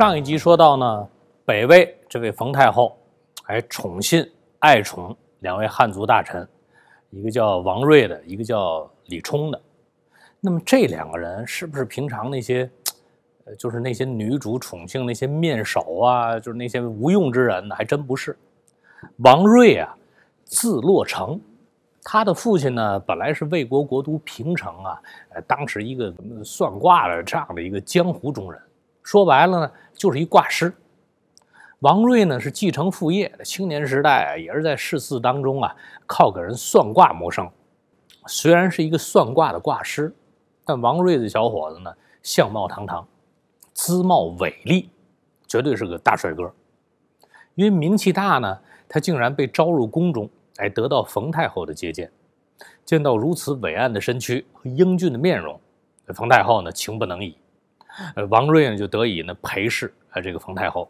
上一集说到呢，北魏这位冯太后，还宠信爱宠两位汉族大臣，一个叫王睿的，一个叫李冲的。那么这两个人是不是平常那些，就是那些女主宠幸那些面首啊，就是那些无用之人呢？还真不是。王睿啊，字洛成，他的父亲呢，本来是魏国国都平城啊，呃，当时一个算卦的这样的一个江湖中人。说白了呢，就是一挂师。王瑞呢是继承父业，青年时代也是在市肆当中啊，靠给人算卦谋生。虽然是一个算卦的卦师，但王瑞这小伙子呢，相貌堂堂，姿貌伟丽，绝对是个大帅哥。因为名气大呢，他竟然被招入宫中，哎，得到冯太后的接见。见到如此伟岸的身躯和英俊的面容，冯太后呢情不能已。呃，王睿呢就得以呢陪侍啊这个冯太后，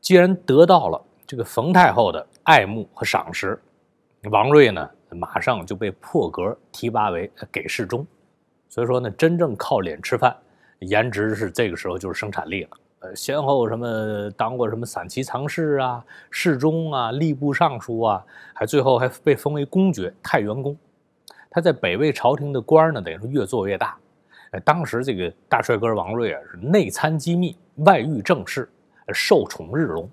既然得到了这个冯太后的爱慕和赏识，王睿呢马上就被破格提拔为给事中，所以说呢，真正靠脸吃饭，颜值是这个时候就是生产力了。呃，先后什么当过什么散骑常侍啊、侍中啊、吏部尚书啊，还最后还被封为公爵太原公，他在北魏朝廷的官呢，等于说越做越大。哎，当时这个大帅哥王睿啊，内参机密，外遇政事，受宠日隆。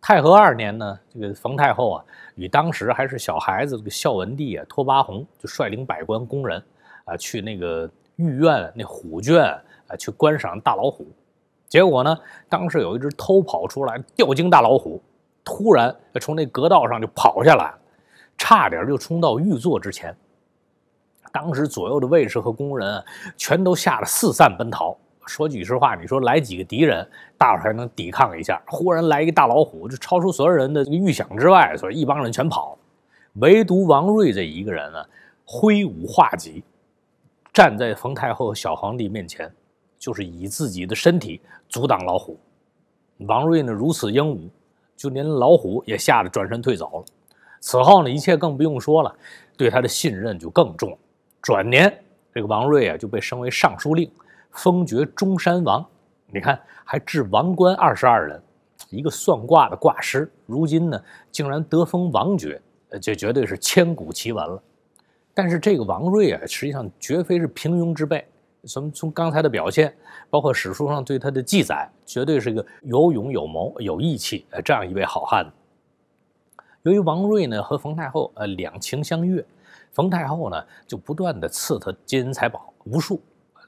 太和二年呢，这个冯太后啊，与当时还是小孩子这个孝文帝啊，拓跋宏，就率领百官、工人啊，去那个御苑那虎圈啊，去观赏大老虎。结果呢，当时有一只偷跑出来掉睛大老虎，突然从那阁道上就跑下来，差点就冲到御座之前。当时左右的卫士和工人全都吓得四散奔逃。说句实话，你说来几个敌人，大伙还能抵抗一下。忽然来一个大老虎，就超出所有人的预想之外，所以一帮人全跑。唯独王睿这一个人呢，挥舞画戟，站在冯太后和小皇帝面前，就是以自己的身体阻挡老虎。王睿呢如此英武，就连老虎也吓得转身退走了。此后呢，一切更不用说了，对他的信任就更重。转年，这个王睿啊就被升为尚书令，封爵中山王。你看，还治王官二十二人，一个算卦的卦师，如今呢竟然得封王爵，这绝对是千古奇闻了。但是这个王睿啊，实际上绝非是平庸之辈，从从刚才的表现，包括史书上对他的记载，绝对是一个有勇有谋、有义气呃这样一位好汉。由于王睿呢和冯太后呃两情相悦。冯太后呢，就不断的赐他金银财宝无数。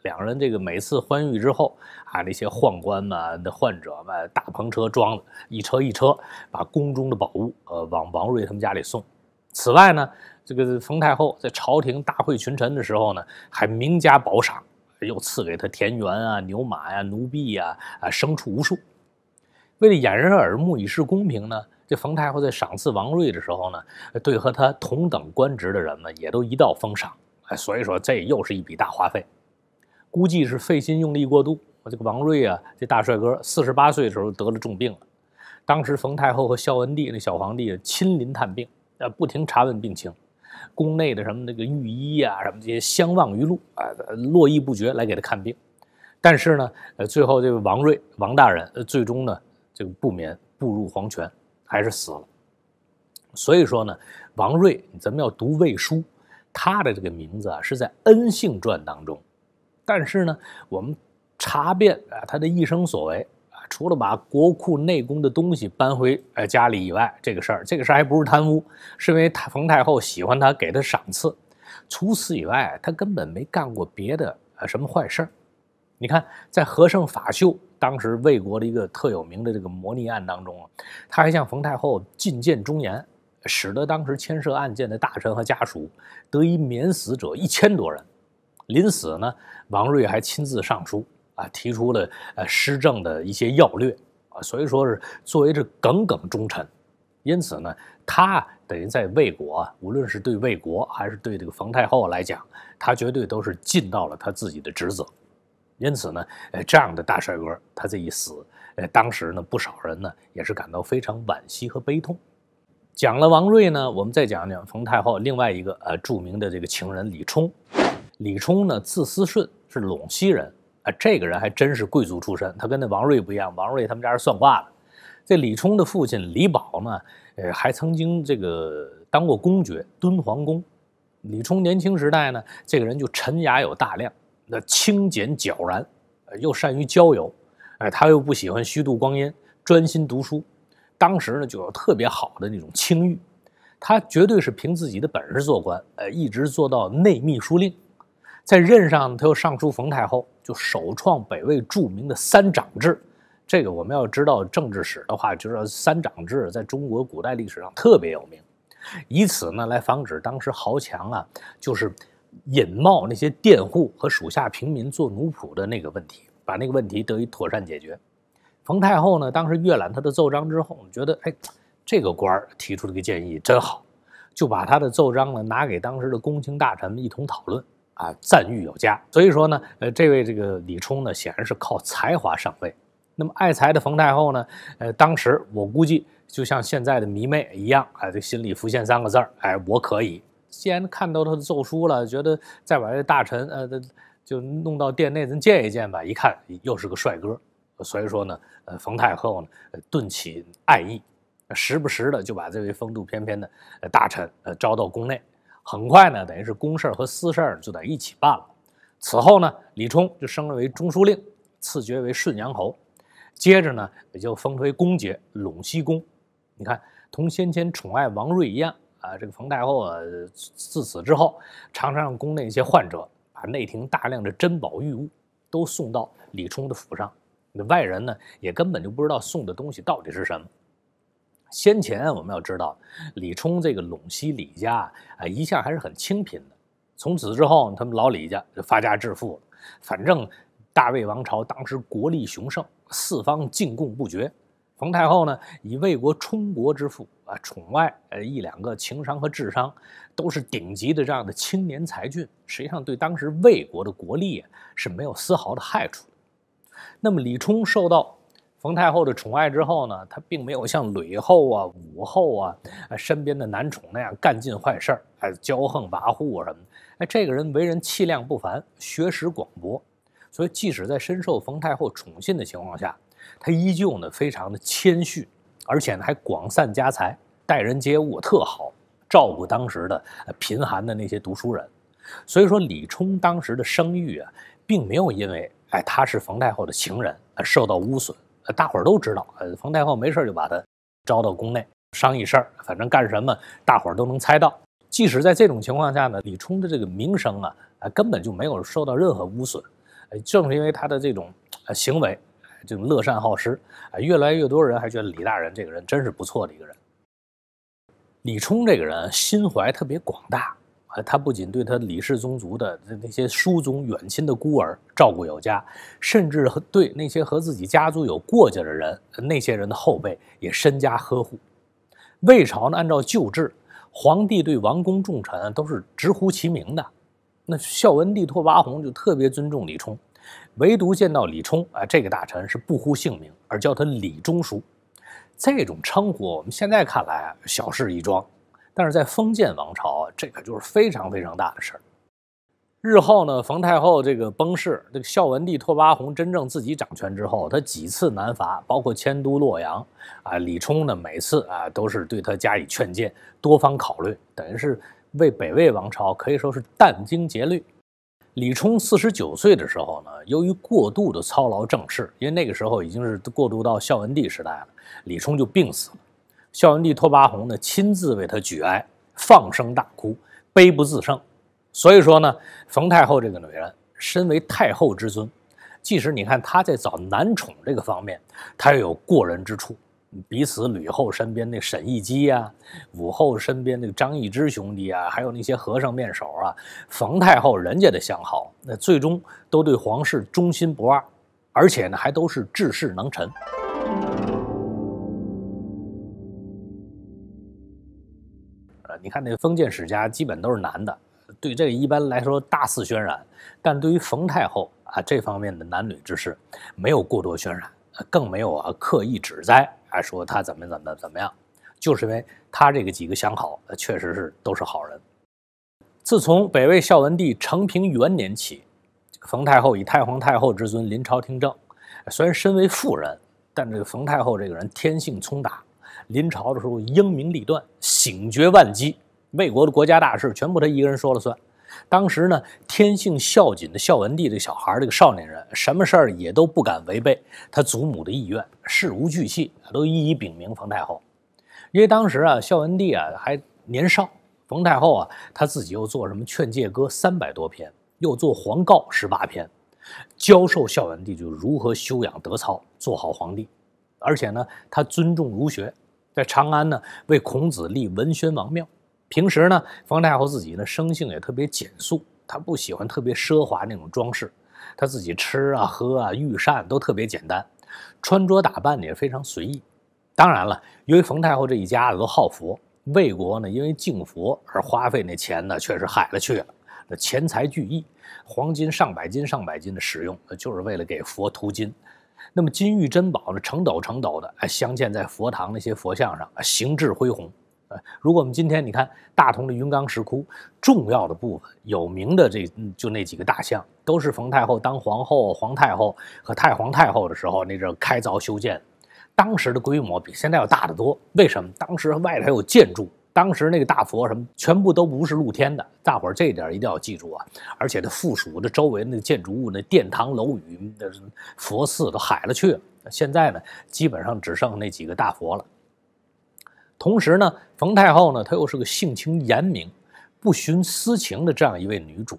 两人这个每次欢愉之后，啊，那些宦官们、那患者们，大篷车装的一车一车，把宫中的宝物，呃，往王睿他们家里送。此外呢，这个冯太后在朝廷大会群臣的时候呢，还名加宝赏，又赐给他田园啊、牛马呀、奴婢呀、啊牲畜无数。为了掩人耳目，以示公平呢。这冯太后在赏赐王睿的时候呢，对和他同等官职的人们也都一道封赏，哎，所以说这又是一笔大花费，估计是费心用力过度。我这个王睿啊，这大帅哥四十八岁的时候得了重病了。当时冯太后和孝文帝那小皇帝亲临探病，呃，不停查问病情，宫内的什么那个御医啊，什么这些相望于路啊，络绎不绝来给他看病。但是呢，呃，最后这个王睿王大人，呃，最终呢，这个不免步入黄泉。还是死了，所以说呢，王睿，咱们要读魏书，他的这个名字啊是在《恩姓传》当中，但是呢，我们查遍啊他的一生所为啊，除了把国库内宫的东西搬回呃家里以外，这个事儿，这个事儿还不是贪污，是因为太冯太后喜欢他，给他赏赐，除此以外，他根本没干过别的呃什么坏事儿。你看，在《和盛法秀》。当时魏国的一个特有名的这个模拟案当中啊，他还向冯太后进谏忠言，使得当时牵涉案件的大臣和家属得以免死者一千多人。临死呢，王睿还亲自上书啊，提出了呃施政的一些要略啊，所以说是作为这耿耿忠臣。因此呢，他等于在魏国，无论是对魏国还是对这个冯太后来讲，他绝对都是尽到了他自己的职责。因此呢，呃，这样的大帅哥他这一死，呃，当时呢，不少人呢也是感到非常惋惜和悲痛。讲了王瑞呢，我们再讲讲冯太后另外一个呃著名的这个情人李冲。李冲呢，字思顺，是陇西人啊。这个人还真是贵族出身，他跟那王瑞不一样，王瑞他们家是算卦的。这李冲的父亲李宝呢，呃，还曾经这个当过公爵、敦煌公。李冲年轻时代呢，这个人就沉雅有大量，那清简皎然，呃，又善于交友，哎，他又不喜欢虚度光阴，专心读书。当时呢，就有特别好的那种清誉。他绝对是凭自己的本事做官，呃，一直做到内秘书令。在任上，他又上书冯太后，就首创北魏著名的三长制。这个我们要知道政治史的话，就是三长制在中国古代历史上特别有名。以此呢，来防止当时豪强啊，就是。引冒那些佃户和属下平民做奴仆的那个问题，把那个问题得以妥善解决。冯太后呢，当时阅览他的奏章之后，觉得哎，这个官儿提出了个建议真好，就把他的奏章呢拿给当时的公卿大臣们一同讨论，啊，赞誉有加。所以说呢，呃，这位这个李冲呢，显然是靠才华上位。那么爱才的冯太后呢，呃，当时我估计就像现在的迷妹一样，啊，这心里浮现三个字儿，哎，我可以。先看到他的奏疏了，觉得再把这大臣呃，就弄到殿内，咱见一见吧。一看又是个帅哥，所以说呢，呃，冯太后呢，顿起爱意，时不时的就把这位风度翩翩的呃大臣呃招到宫内。很快呢，等于是公事儿和私事儿就在一起办了。此后呢，李冲就升为中书令，赐爵为顺阳侯，接着呢也就封为公爵，陇西公。你看，同先前宠爱王睿一样。啊，这个冯太后啊，自此之后，常常让宫内一些患者，把内廷大量的珍宝玉物都送到李冲的府上。那外人呢，也根本就不知道送的东西到底是什么。先前我们要知道，李冲这个陇西李家啊，一向还是很清贫的。从此之后，他们老李家就发家致富了。反正大魏王朝当时国力雄盛，四方进贡不绝。冯太后呢，以魏国充国之父啊，宠爱呃一两个情商和智商都是顶级的这样的青年才俊，实际上对当时魏国的国力是没有丝毫的害处。那么李冲受到冯太后的宠爱之后呢，他并没有像吕后啊、武后啊身边的男宠那样干尽坏事儿，还骄横跋扈什么。哎，这个人为人气量不凡，学识广博，所以即使在深受冯太后宠信的情况下。他依旧呢非常的谦逊，而且呢还广散家财，待人接物特好，照顾当时的贫寒的那些读书人，所以说李冲当时的声誉啊，并没有因为哎他是冯太后的情人受到污损。呃，大伙儿都知道，呃，冯太后没事就把他招到宫内商议事儿，反正干什么大伙儿都能猜到。即使在这种情况下呢，李冲的这个名声啊，啊根本就没有受到任何污损。正是因为他的这种行为。这种乐善好施啊，越来越多人还觉得李大人这个人真是不错的一个人。李冲这个人心怀特别广大啊，他不仅对他李氏宗族的那些叔宗远亲的孤儿照顾有加，甚至对那些和自己家族有过节的人，那些人的后辈也深加呵护。魏朝呢，按照旧制，皇帝对王公重臣都是直呼其名的，那孝文帝拓跋宏就特别尊重李冲。唯独见到李冲啊，这个大臣是不呼姓名，而叫他李中书。这种称呼我们现在看来啊，小事一桩，但是在封建王朝啊，这可就是非常非常大的事儿。日后呢，冯太后这个崩逝，这个孝文帝拓跋宏真正自己掌权之后，他几次南伐，包括迁都洛阳啊，李冲呢每次啊都是对他加以劝谏，多方考虑，等于是为北魏王朝可以说是殚精竭虑。李冲四十九岁的时候呢，由于过度的操劳政事，因为那个时候已经是过渡到孝文帝时代了，李冲就病死了。孝文帝拓跋宏呢，亲自为他举哀，放声大哭，悲不自胜。所以说呢，冯太后这个女人，身为太后之尊，即使你看她在找男宠这个方面，她也有过人之处。彼此，吕后身边那沈义基啊，武后身边那个张易之兄弟啊，还有那些和尚面首啊，冯太后人家的相好，那最终都对皇室忠心不二，而且呢还都是治世能臣。你看那封建史家基本都是男的，对这个一般来说大肆渲染，但对于冯太后啊这方面的男女之事，没有过多渲染，更没有啊刻意指摘。还说他怎么怎么怎么样，就是因为他这个几个相好，确实是都是好人。自从北魏孝文帝承平元年起，冯太后以太皇太后之尊临朝听政，虽然身为妇人，但这个冯太后这个人天性聪达，临朝的时候英明力断，醒觉万机，魏国的国家大事全部她一个人说了算。当时呢，天性孝谨的孝文帝这个小孩，这个少年人，什么事儿也都不敢违背他祖母的意愿，事无巨细都一一禀明冯太后。因为当时啊，孝文帝啊还年少，冯太后啊他自己又做什么劝诫歌三百多篇，又做皇告十八篇，教授孝文帝就如何修养德操，做好皇帝。而且呢，他尊重儒学，在长安呢为孔子立文宣王庙。平时呢，冯太后自己呢生性也特别简素，她不喜欢特别奢华那种装饰，她自己吃啊喝啊御膳都特别简单，穿着打扮也非常随意。当然了，由于冯太后这一家子都好佛，魏国呢因为敬佛而花费那钱呢确实海了去了，那钱财巨义，黄金上百斤上百斤的使用，那就是为了给佛涂金。那么金玉珍宝呢成斗成斗的哎镶嵌在佛堂那些佛像上，形制恢宏。如果我们今天你看大同的云冈石窟，重要的部分、有名的这就那几个大像，都是冯太后当皇后、皇太后和太皇太后的时候那阵开凿修建，当时的规模比现在要大得多。为什么？当时外头有建筑，当时那个大佛什么全部都不是露天的，大伙儿这一点一定要记住啊！而且它附属的周围那建筑物、那殿堂楼宇、那佛寺都海了去了。现在呢，基本上只剩那几个大佛了。同时呢，冯太后呢，她又是个性情严明、不徇私情的这样一位女主。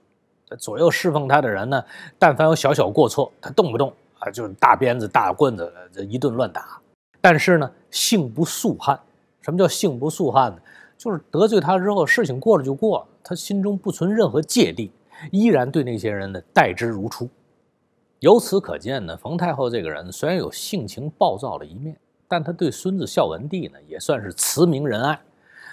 左右侍奉她的人呢，但凡有小小过错，她动不动啊，就是大鞭子、大棍子这一顿乱打。但是呢，性不素汉。什么叫性不素汉呢？就是得罪她之后，事情过了就过了，她心中不存任何芥蒂，依然对那些人呢待之如初。由此可见呢，冯太后这个人虽然有性情暴躁的一面。但他对孙子孝文帝呢，也算是慈明仁爱。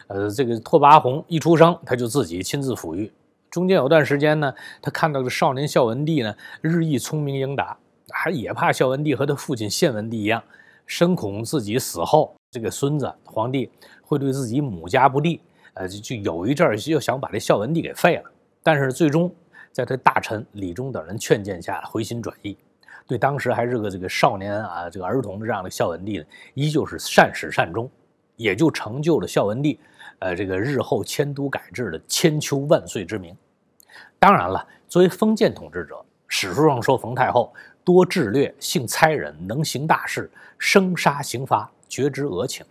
呃，这个拓跋宏一出生，他就自己亲自抚育。中间有段时间呢，他看到这少年孝文帝呢日益聪明英达，还也怕孝文帝和他父亲献文帝一样，深恐自己死后这个孙子皇帝会对自己母家不利。呃，就就有一阵儿又想把这孝文帝给废了，但是最终在他大臣李忠等人劝谏下回心转意。对当时还是个这个少年啊，这个儿童的这样的孝文帝，呢，依旧是善始善终，也就成就了孝文帝，呃，这个日后迁都改制的千秋万岁之名。当然了，作为封建统治者，史书上说冯太后多智略，性猜忍，能行大事，生杀刑罚，绝之俄顷。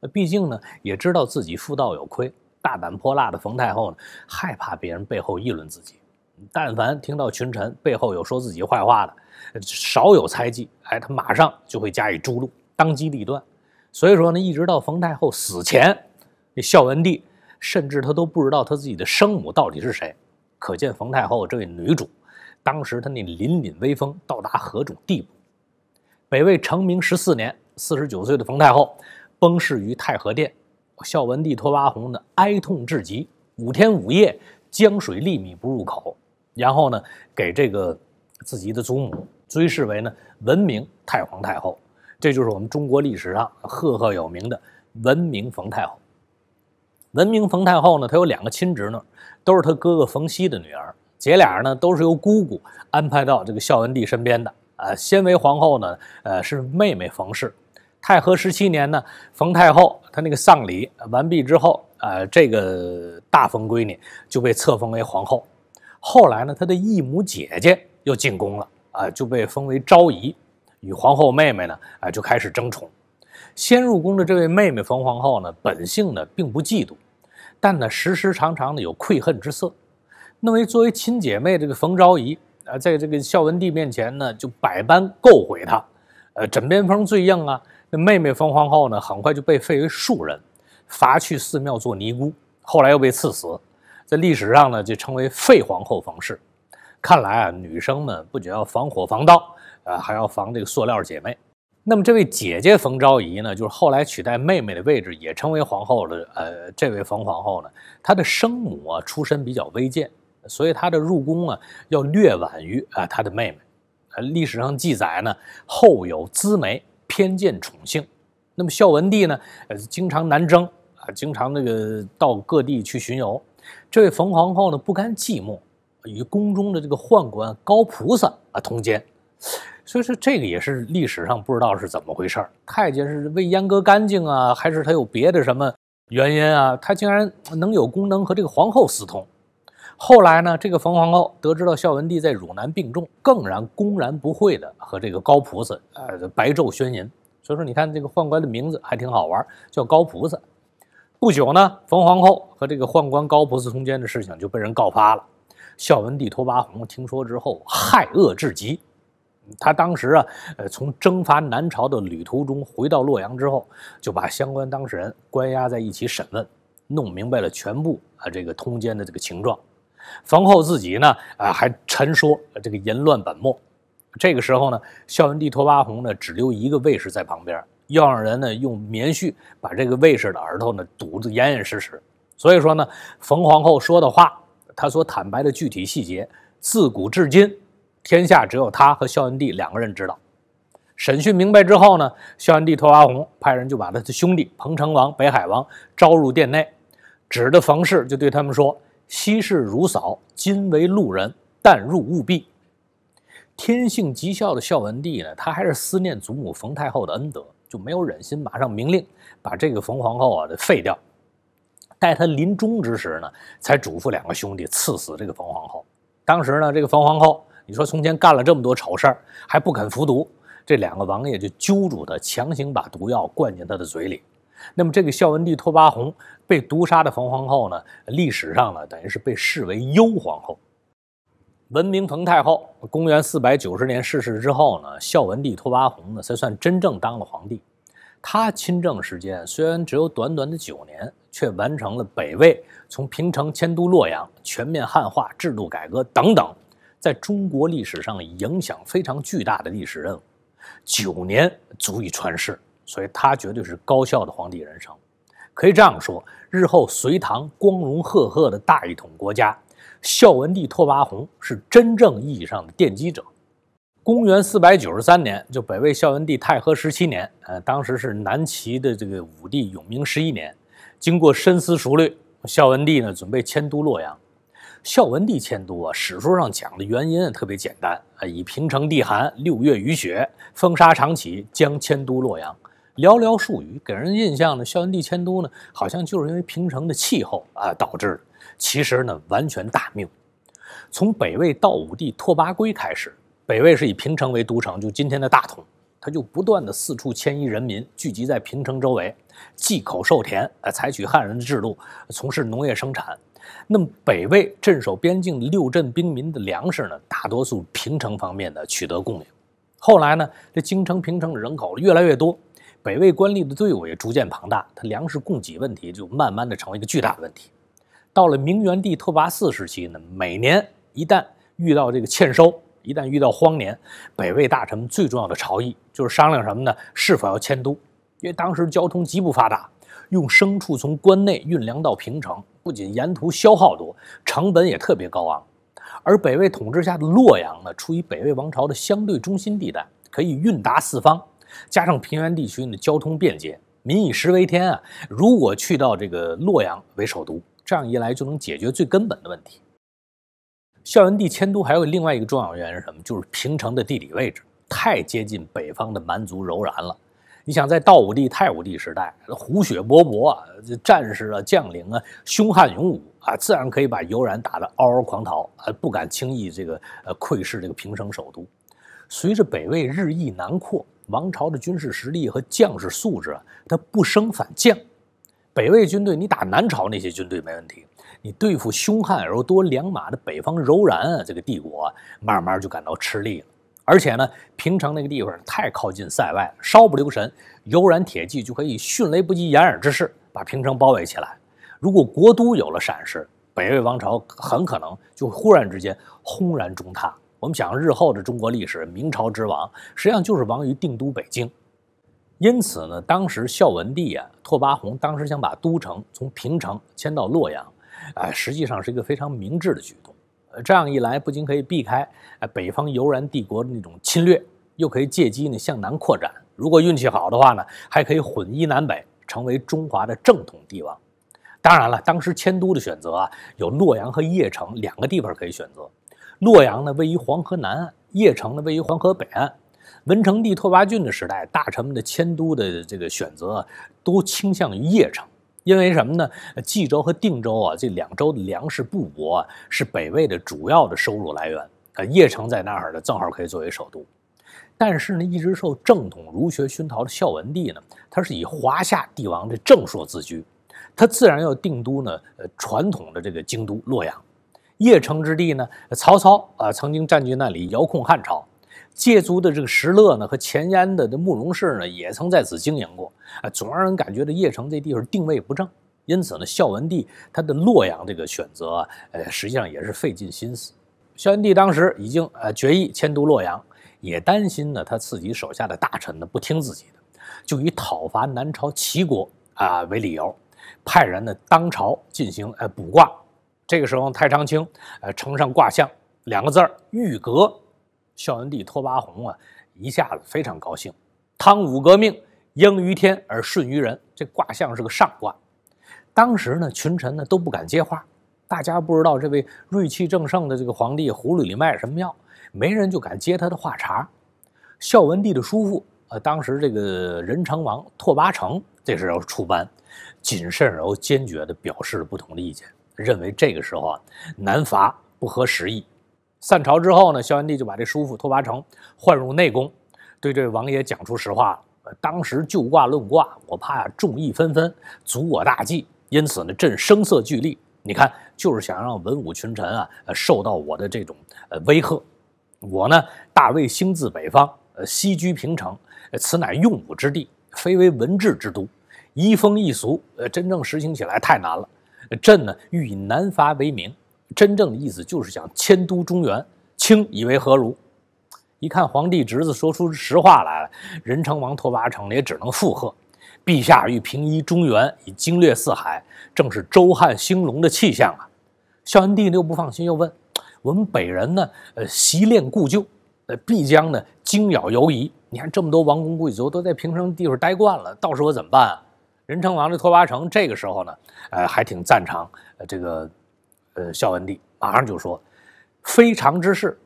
那毕竟呢，也知道自己妇道有亏。大胆泼辣的冯太后呢，害怕别人背后议论自己，但凡听到群臣背后有说自己坏话的。少有猜忌，哎，他马上就会加以诛戮，当机立断。所以说呢，一直到冯太后死前，孝文帝甚至他都不知道他自己的生母到底是谁。可见冯太后这位女主，当时她那凛凛威风到达何种地步。北魏成明十四年，四十九岁的冯太后崩逝于太和殿，孝文帝拓跋宏呢哀痛至极，五天五夜江水粝米不入口，然后呢给这个自己的祖母。追谥为呢“文明太皇太后”，这就是我们中国历史上赫赫有名的“文明冯太后”。文明冯太后呢，她有两个亲侄女，都是她哥哥冯熙的女儿。姐俩呢，都是由姑姑安排到这个孝文帝身边的。啊，先为皇后呢，呃，是妹妹冯氏。太和十七年呢，冯太后她那个丧礼完毕之后，啊，这个大冯闺女就被册封为皇后。后来呢，她的义母姐姐又进宫了。啊，就被封为昭仪，与皇后妹妹呢，啊，就开始争宠。先入宫的这位妹妹冯皇后呢，本性呢并不嫉妒，但呢时时常常呢有愧恨之色。那么作为亲姐妹，这个冯昭仪啊，在这个孝文帝面前呢就百般构毁她。呃，枕边风最硬啊，那妹妹冯皇后呢，很快就被废为庶人，罚去寺庙做尼姑，后来又被赐死，在历史上呢就称为废皇后冯氏。看来啊，女生们不仅要防火防盗，呃，还要防这个塑料姐妹。那么这位姐姐冯昭仪呢，就是后来取代妹妹的位置，也成为皇后的。呃，这位冯皇后呢，她的生母啊出身比较微贱，所以她的入宫啊要略晚于啊她的妹妹。历史上记载呢，后有姿美，偏见宠幸。那么孝文帝呢，呃，经常南征啊，经常那个到各地去巡游。这位冯皇后呢，不甘寂寞。与宫中的这个宦官高菩萨啊通奸，所以说这个也是历史上不知道是怎么回事儿。太监是未阉割干净啊，还是他有别的什么原因啊？他竟然能有功能和这个皇后私通。后来呢，这个冯皇后得知到孝文帝在汝南病重，更然公然不讳的和这个高菩萨呃白昼宣淫。所以说，你看这个宦官的名字还挺好玩，叫高菩萨。不久呢，冯皇后和这个宦官高菩萨通奸的事情就被人告发了。孝文帝拓跋宏听说之后，害恶至极。他当时啊，呃，从征伐南朝的旅途中回到洛阳之后，就把相关当事人关押在一起审问，弄明白了全部啊这个通奸的这个情状。冯后自己呢，啊，还陈说这个淫乱本末。这个时候呢，孝文帝拓跋宏呢，只留一个卫士在旁边，要让人呢用棉絮把这个卫士的耳朵呢堵得严严实实。所以说呢，冯皇后说的话。他所坦白的具体细节，自古至今，天下只有他和孝文帝两个人知道。审讯明白之后呢，孝文帝拓跋宏派人就把他的兄弟彭城王、北海王招入殿内，指着冯氏就对他们说：“昔事如嫂，今为路人，但入勿避。”天性极孝的孝文帝呢，他还是思念祖母冯太后的恩德，就没有忍心马上明令把这个冯皇后啊废掉。待他临终之时呢，才嘱咐两个兄弟赐死这个冯皇后。当时呢，这个冯皇后，你说从前干了这么多丑事儿，还不肯服毒，这两个王爷就揪住他，强行把毒药灌进他的嘴里。那么，这个孝文帝拓跋宏被毒杀的冯皇后呢，历史上呢，等于是被视为幽皇后，文明彭太后。公元四百九十年逝世之后呢，孝文帝拓跋宏呢，才算真正当了皇帝。他亲政时间虽然只有短短的九年。却完成了北魏从平城迁都洛阳、全面汉化、制度改革等等，在中国历史上影响非常巨大的历史任务。九年足以传世，所以他绝对是高效的皇帝人生。可以这样说，日后隋唐光荣赫赫的大一统国家，孝文帝拓跋宏是真正意义上的奠基者。公元四百九十三年，就北魏孝文帝太和十七年，呃，当时是南齐的这个武帝永明十一年。经过深思熟虑，孝文帝呢准备迁都洛阳。孝文帝迁都啊，史书上讲的原因特别简单啊，以平城地寒，六月雨雪，风沙长起，将迁都洛阳。寥寥数语，给人印象呢，孝文帝迁都呢，好像就是因为平城的气候啊导致的。其实呢，完全大谬。从北魏到武帝拓跋圭开始，北魏是以平城为都城，就今天的大同。他就不断的四处迁移人民，聚集在平城周围，祭口授田，呃，采取汉人的制度，从事农业生产。那么北魏镇守边境六镇兵民的粮食呢，大多数平城方面的取得供应。后来呢，这京城平城的人口越来越多，北魏官吏的队伍也逐渐庞大，他粮食供给问题就慢慢的成为一个巨大的问题。到了明元帝拓跋嗣时期呢，每年一旦遇到这个欠收。一旦遇到荒年，北魏大臣最重要的朝议就是商量什么呢？是否要迁都？因为当时交通极不发达，用牲畜从关内运粮到平城，不仅沿途消耗多，成本也特别高昂。而北魏统治下的洛阳呢，处于北魏王朝的相对中心地带，可以运达四方，加上平原地区的交通便捷，民以食为天啊！如果去到这个洛阳为首都，这样一来就能解决最根本的问题。孝文帝迁都还有另外一个重要原因是什么？就是平城的地理位置太接近北方的蛮族柔然了。你想，在道武帝、太武帝时代，胡雪勃勃啊，这战士啊、将领啊，凶悍勇武啊，自然可以把柔然打得嗷嗷狂逃，啊，不敢轻易这个呃窥视这个平城首都。随着北魏日益南扩，王朝的军事实力和将士素质啊，它不升反降。北魏军队，你打南朝那些军队没问题。你对付凶悍而又多良马的北方柔然啊、这个帝国，慢慢就感到吃力了。而且呢，平城那个地方太靠近塞外，稍不留神，柔然铁骑就可以迅雷不及掩耳之势把平城包围起来。如果国都有了闪失，北魏王朝很可能就忽然之间轰然中塌。我们想，日后的中国历史，明朝之亡，实际上就是亡于定都北京。因此呢，当时孝文帝啊，拓跋宏当时想把都城从平城迁到洛阳。啊，实际上是一个非常明智的举动。这样一来，不仅可以避开北方油然帝国的那种侵略，又可以借机呢向南扩展。如果运气好的话呢，还可以混一南北，成为中华的正统帝王。当然了，当时迁都的选择啊，有洛阳和邺城两个地方可以选择。洛阳呢位于黄河南岸，邺城呢位于黄河北岸。文成帝拓跋浚的时代，大臣们的迁都的这个选择啊，都倾向于邺城。因为什么呢？冀州和定州啊，这两州的粮食布帛啊，是北魏的主要的收入来源。啊，邺城在那儿呢，正好可以作为首都。但是呢，一直受正统儒学熏陶的孝文帝呢，他是以华夏帝王的正朔自居，他自然要定都呢，呃，传统的这个京都洛阳。邺城之地呢，曹操啊曾经占据那里，遥控汉朝。借族的这个石勒呢，和前燕的这慕容氏呢，也曾在此经营过，啊，总让人感觉这邺城这地方定位不正。因此呢，孝文帝他的洛阳这个选择呃，实际上也是费尽心思。孝文帝当时已经呃决议迁都洛阳，也担心呢他自己手下的大臣呢不听自己的，就以讨伐南朝齐国啊为理由，派人呢当朝进行呃卜卦。这个时候，太常卿呃呈上卦象，两个字儿玉格。孝文帝拓跋宏啊，一下子非常高兴。汤武革命，应于天而顺于人，这卦象是个上卦。当时呢，群臣呢都不敢接话，大家不知道这位锐气正盛的这个皇帝葫芦里卖什么药，没人就敢接他的话茬。孝文帝的叔父啊，当时这个任成王拓跋诚这时候出班，谨慎而又坚决地表示了不同的意见，认为这个时候啊，南伐不合时宜。散朝之后呢，孝文帝就把这叔父拓跋澄唤入内宫，对这王爷讲出实话了。当时就卦论卦，我怕众议纷纷，阻我大计，因此呢，朕声色俱厉。你看，就是想让文武群臣啊，受到我的这种呃威吓。我呢，大魏兴自北方，呃，西居平城，此乃用武之地，非为文治之都。移风易俗，呃，真正实行起来太难了。朕呢，欲以南伐为名。真正的意思就是想迁都中原。清以为何如？一看皇帝侄子说出实话来了，仁成王拓跋成也只能附和：“陛下欲平一中原，以经略四海，正是周汉兴隆的气象啊！”孝文帝又不放心，又问：“我们北人呢？呃，习练故旧，呃，必将呢惊扰犹疑。你看这么多王公贵族都在平城地方待惯了，到时候怎么办啊？”仁成王这拓跋成这个时候呢，呃，还挺赞成这个。呃，孝文帝马上就说：“非常之事，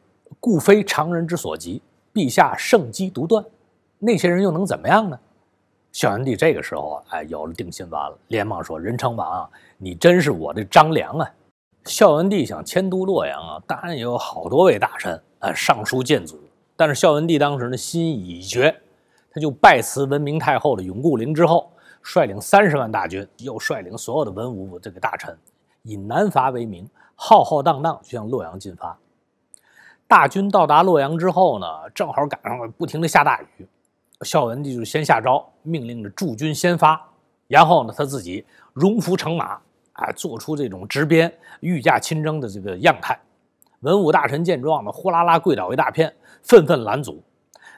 故非常人之所及。陛下圣机独断，那些人又能怎么样呢？”孝文帝这个时候啊，哎，有了定心丸了，连忙说：“任城王，你真是我的张良啊！”孝文帝想迁都洛阳啊，当然也有好多位大臣啊上书谏阻，但是孝文帝当时呢心意已决，他就拜辞文明太后的永固陵之后，率领三十万大军，又率领所有的文武这个大臣。以南伐为名，浩浩荡荡就向洛阳进发。大军到达洛阳之后呢，正好赶上了不停的下大雨。孝文帝就先下诏，命令着驻军先发，然后呢，他自己戎服乘马，啊，做出这种执鞭御驾亲征的这个样态。文武大臣见状呢，呼啦啦跪倒一大片，愤愤拦阻。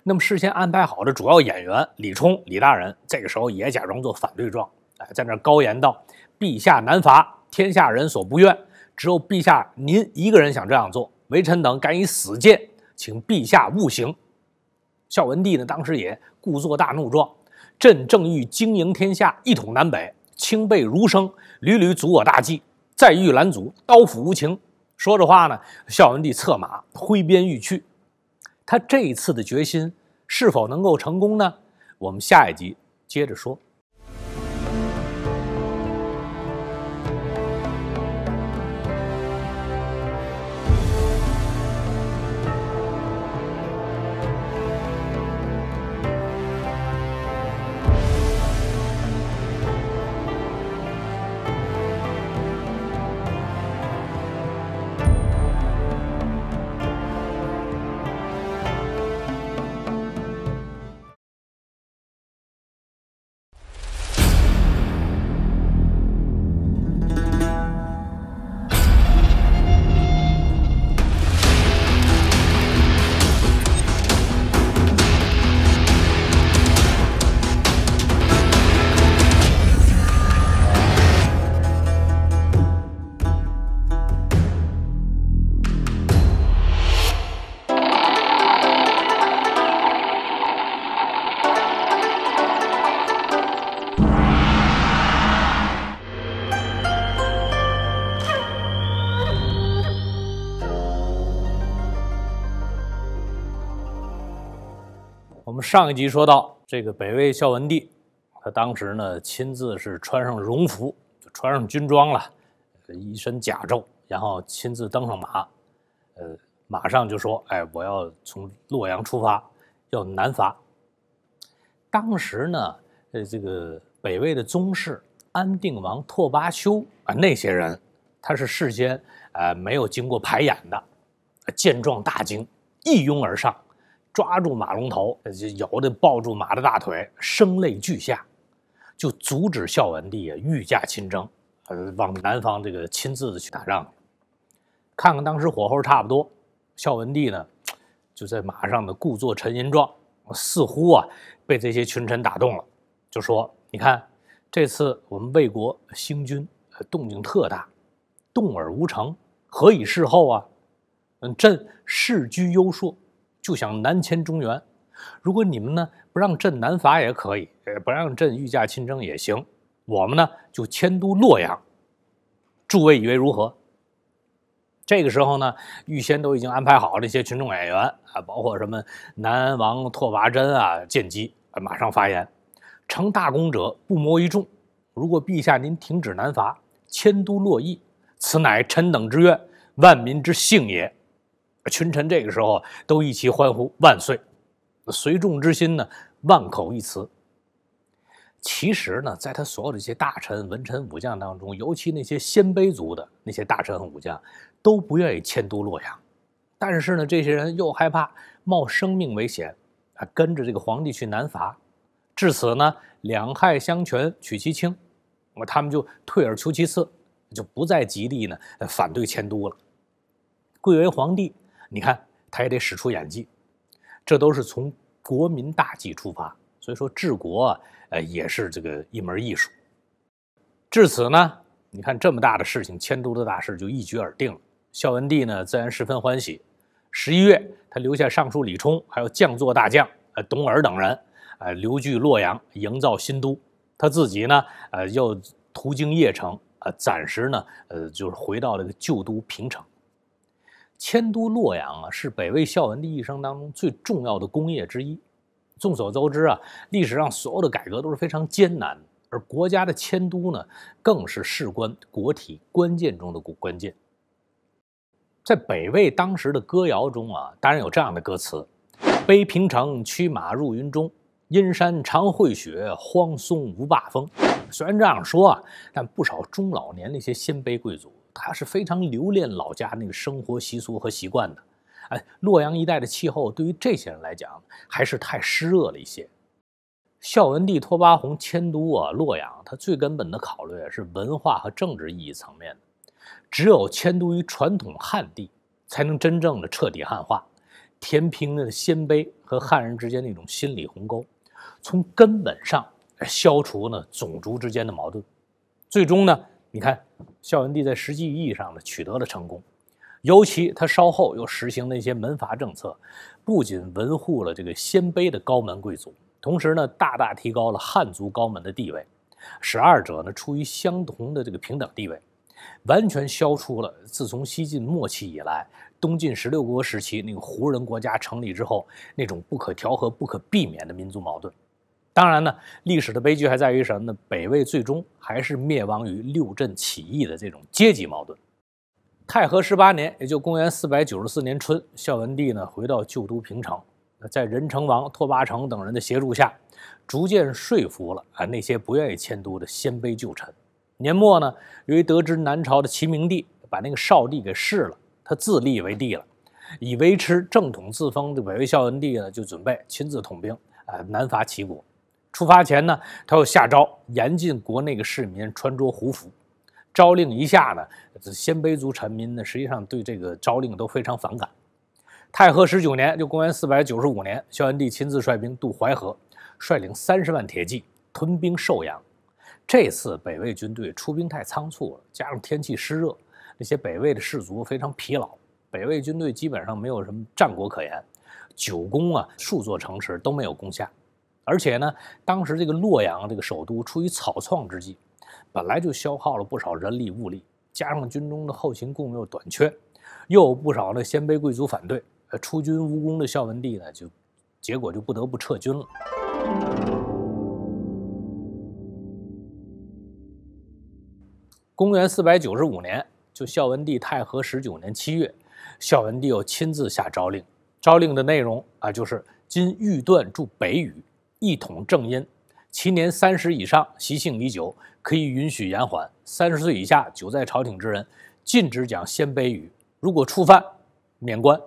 那么事先安排好的主要演员李冲、李大人这个时候也假装做反对状，哎，在那高言道：“陛下南伐。”天下人所不愿，只有陛下您一个人想这样做。微臣等敢以死谏，请陛下勿行。孝文帝呢，当时也故作大怒状：“朕正欲经营天下，一统南北，清背儒生，屡屡阻我大计，再遇拦阻，刀斧无情。”说着话呢，孝文帝策马挥鞭欲去。他这一次的决心是否能够成功呢？我们下一集接着说。上一集说到，这个北魏孝文帝，他当时呢亲自是穿上戎服，就穿上军装了，一身甲胄，然后亲自登上马，呃，马上就说：“哎，我要从洛阳出发，要南伐。”当时呢，呃，这个北魏的宗室安定王拓跋修啊，那些人，他是事先啊没有经过排演的，见状大惊，一拥而上。抓住马龙头，就咬的抱住马的大腿，声泪俱下，就阻止孝文帝啊御驾亲征，呃，往南方这个亲自的去打仗。看看当时火候差不多，孝文帝呢就在马上的故作沉吟状，似乎啊被这些群臣打动了，就说：“你看这次我们魏国兴军，呃，动静特大，动而无成，何以事后啊？嗯，朕事居幽朔。”就想南迁中原，如果你们呢不让朕南伐也可以，呃不让朕御驾亲征也行，我们呢就迁都洛阳，诸位以为如何？这个时候呢，预先都已经安排好这些群众演员啊，包括什么南安王拓跋真啊、见机啊，马上发言：成大功者不谋于众。如果陛下您停止南伐，迁都洛邑，此乃臣等之愿，万民之幸也。群臣这个时候都一齐欢呼“万岁”，随众之心呢万口一词。其实呢，在他所有的一些大臣、文臣、武将当中，尤其那些鲜卑族的那些大臣和武将，都不愿意迁都洛阳。但是呢，这些人又害怕冒生命危险，啊，跟着这个皇帝去南伐。至此呢，两害相权取其轻，那么他们就退而求其次，就不再极力呢反对迁都了。贵为皇帝。你看，他也得使出演技，这都是从国民大计出发。所以说，治国呃也是这个一门艺术。至此呢，你看这么大的事情，迁都的大事就一举而定了。孝文帝呢，自然十分欢喜。十一月，他留下尚书李冲，还有将作大将呃董耳等人，啊，留居洛阳，营造新都。他自己呢，呃，又途经邺城，啊，暂时呢，呃，就是回到了这个旧都平城。迁都洛阳啊，是北魏孝文帝一生当中最重要的功业之一。众所周知啊，历史上所有的改革都是非常艰难而国家的迁都呢，更是事关国体关键中的关键。在北魏当时的歌谣中啊，当然有这样的歌词：“背平城，驱马入云中，阴山常会雪，荒松无霸风。”虽然这样说啊，但不少中老年那些鲜卑贵族。他是非常留恋老家那个生活习俗和习惯的，哎，洛阳一带的气候对于这些人来讲还是太湿热了一些。孝文帝拓跋宏迁都啊洛阳，他最根本的考虑啊是文化和政治意义层面的。只有迁都于传统汉地，才能真正的彻底汉化，填平那鲜卑和汉人之间那种心理鸿沟，从根本上消除呢种族之间的矛盾，最终呢。你看，孝文帝在实际意义上呢取得了成功，尤其他稍后又实行那些门阀政策，不仅维护了这个鲜卑的高门贵族，同时呢大大提高了汉族高门的地位，使二者呢处于相同的这个平等地位，完全消除了自从西晋末期以来，东晋十六国时期那个胡人国家成立之后那种不可调和、不可避免的民族矛盾。当然呢，历史的悲剧还在于什么呢？北魏最终还是灭亡于六镇起义的这种阶级矛盾。太和十八年，也就公元四百九十四年春，孝文帝呢回到旧都平城，在任成王拓跋成等人的协助下，逐渐说服了啊那些不愿意迁都的鲜卑旧臣。年末呢，由于得知南朝的齐明帝把那个少帝给弑了，他自立为帝了，以维持正统自封的北魏孝文帝呢，就准备亲自统兵啊南伐齐国。出发前呢，他又下诏严禁国内的市民穿着胡服。诏令一下呢，鲜卑族臣民呢，实际上对这个诏令都非常反感。太和十九年，就公元四百九十五年，孝文帝亲自率兵渡淮河，率领三十万铁骑屯兵寿阳。这次北魏军队出兵太仓促了，加上天气湿热，那些北魏的士卒非常疲劳，北魏军队基本上没有什么战果可言，九宫啊，数座城池都没有攻下。而且呢，当时这个洛阳这个首都处于草创之际，本来就消耗了不少人力物力，加上军中的后勤供应短缺，又有不少的鲜卑贵族反对，呃，出军无功的孝文帝呢，就结果就不得不撤军了。公元四百九十五年，就孝文帝太和十九年七月，孝文帝又亲自下诏令，诏令的内容啊，就是今欲断驻北语。一统正音，其年三十以上习性已久，可以允许延缓；三十岁以下久在朝廷之人，禁止讲鲜卑语。如果触犯，免官。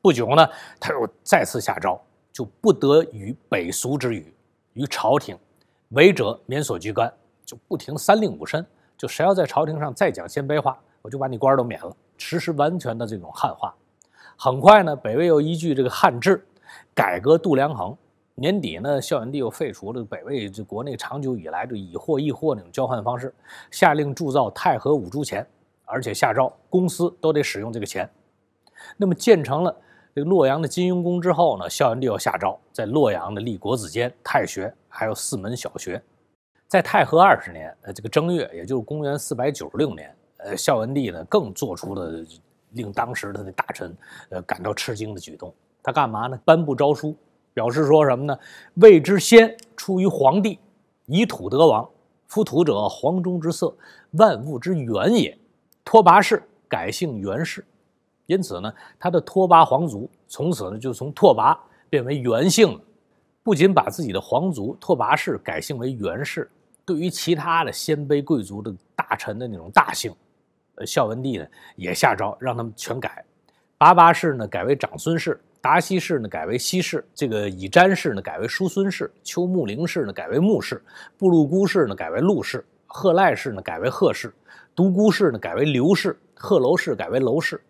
不久呢，他又再次下诏，就不得与北俗之语于朝廷，违者免所居官。就不停三令五申，就谁要在朝廷上再讲鲜卑话，我就把你官都免了。实施完全的这种汉化。很快呢，北魏又依据这个汉制改革度量衡。年底呢，孝文帝又废除了北魏这国内长久以来的以货易货那种交换方式，下令铸造太和五铢钱，而且下诏，公司都得使用这个钱。那么建成了这个洛阳的金庸宫之后呢，孝文帝又下诏在洛阳呢立国子监、太学，还有四门小学。在太和二十年，呃，这个正月，也就是公元四百九十六年，呃，孝文帝呢更做出了令当时的那大臣呃感到吃惊的举动，他干嘛呢？颁布诏书。表示说什么呢？谓之先出于皇帝，以土得王。夫土者，黄中之色，万物之源也。拓跋氏改姓元氏，因此呢，他的拓跋皇族从此呢就从拓跋变为元姓了。不仅把自己的皇族拓跋氏改姓为元氏，对于其他的鲜卑贵族的大臣的那种大姓，呃，孝文帝呢也下诏让他们全改，拔跋氏呢改为长孙氏。达西氏呢改为西氏，这个以詹氏呢改为叔孙氏，丘木陵氏呢改为木氏，布鲁姑氏呢改为陆氏，贺赖氏呢改为贺氏，独孤氏呢改为刘氏，贺楼氏改为楼氏，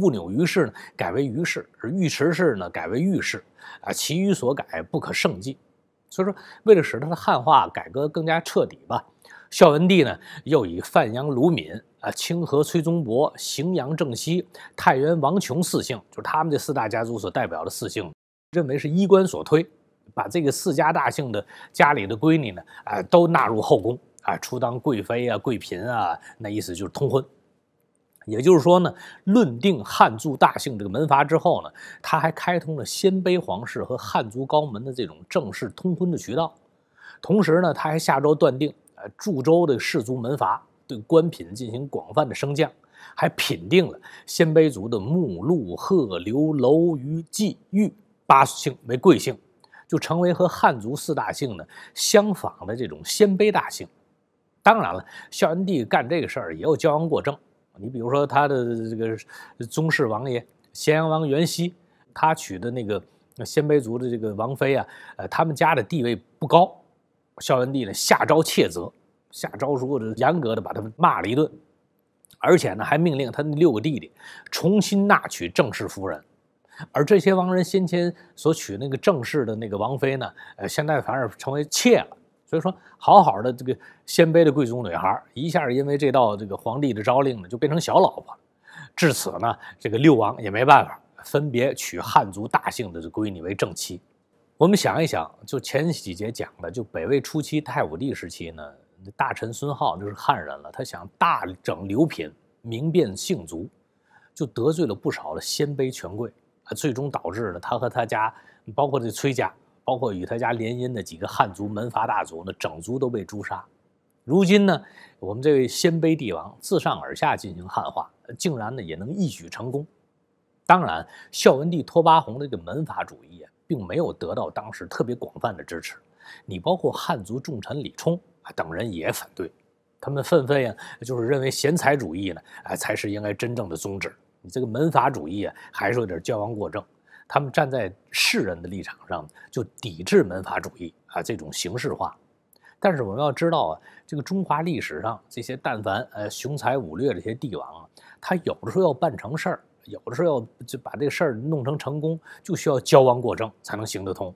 务纽于氏呢改为于氏，尉迟氏呢改为尉氏，啊，其余所改不可胜计。所以说，为了使他的汉化改革更加彻底吧，孝文帝呢又以范阳鲁敏。啊，清河崔宗伯、荥阳郑西、太原王琼四姓，就是他们这四大家族所代表的四姓，认为是衣冠所推，把这个四家大姓的家里的闺女呢，啊，都纳入后宫啊，出当贵妃啊、贵嫔啊，那意思就是通婚。也就是说呢，论定汉族大姓这个门阀之后呢，他还开通了鲜卑皇室和汉族高门的这种正式通婚的渠道，同时呢，他还下周断定，呃，祝州的氏族门阀。对官品进行广泛的升降，还品定了鲜卑族的慕、鹿、贺、刘、楼、鱼、季、玉八姓为贵姓，就成为和汉族四大姓呢相仿的这种鲜卑大姓。当然了，孝文帝干这个事儿也有骄枉过正。你比如说他的这个宗室王爷咸阳王元熙，他娶的那个鲜卑族的这个王妃啊，呃，他们家的地位不高，孝文帝呢下诏切责。下诏书，严格的把他们骂了一顿，而且呢，还命令他六个弟弟重新纳娶正室夫人，而这些王人先前所娶那个正室的那个王妃呢，呃，现在反而成为妾了。所以说，好好的这个鲜卑的贵族女孩，一下因为这道这个皇帝的诏令呢，就变成小老婆。至此呢，这个六王也没办法，分别娶汉族大姓的闺女为正妻。我们想一想，就前几节讲的，就北魏初期太武帝时期呢。大臣孙皓就是汉人了，他想大整刘品，明辨姓族，就得罪了不少的鲜卑权贵啊，最终导致呢，他和他家，包括这崔家，包括与他家联姻的几个汉族门阀大族，呢，整族都被诛杀。如今呢，我们这位鲜卑帝王自上而下进行汉化，竟然呢也能一举成功。当然，孝文帝拓跋宏的这个门阀主义啊，并没有得到当时特别广泛的支持。你包括汉族重臣李冲。等人也反对，他们愤愤呀，就是认为贤才主义呢，哎，才是应该真正的宗旨。你这个门阀主义啊，还是有点矫枉过正。他们站在世人的立场上，就抵制门阀主义啊这种形式化。但是我们要知道啊，这个中华历史上这些但凡呃雄才武略这些帝王啊，他有的时候要办成事儿，有的时候要就把这个事儿弄成成功，就需要矫枉过正才能行得通。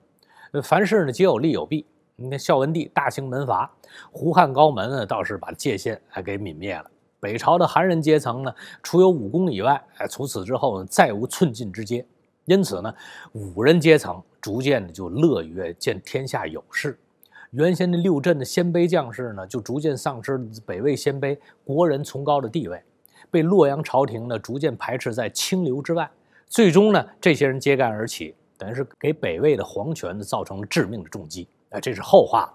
凡事呢，皆有利有弊。你看，孝文帝大兴门阀，胡汉高门呢倒是把界限还给泯灭了。北朝的寒人阶层呢，除有武功以外，哎，从此之后再无寸进之阶。因此呢，武人阶层逐渐的就乐于见天下有事。原先的六镇的鲜卑将士呢，就逐渐丧失北魏鲜卑国人崇高的地位，被洛阳朝廷呢逐渐排斥在清流之外。最终呢，这些人揭竿而起，等于是给北魏的皇权呢造成了致命的重击。啊，这是后话。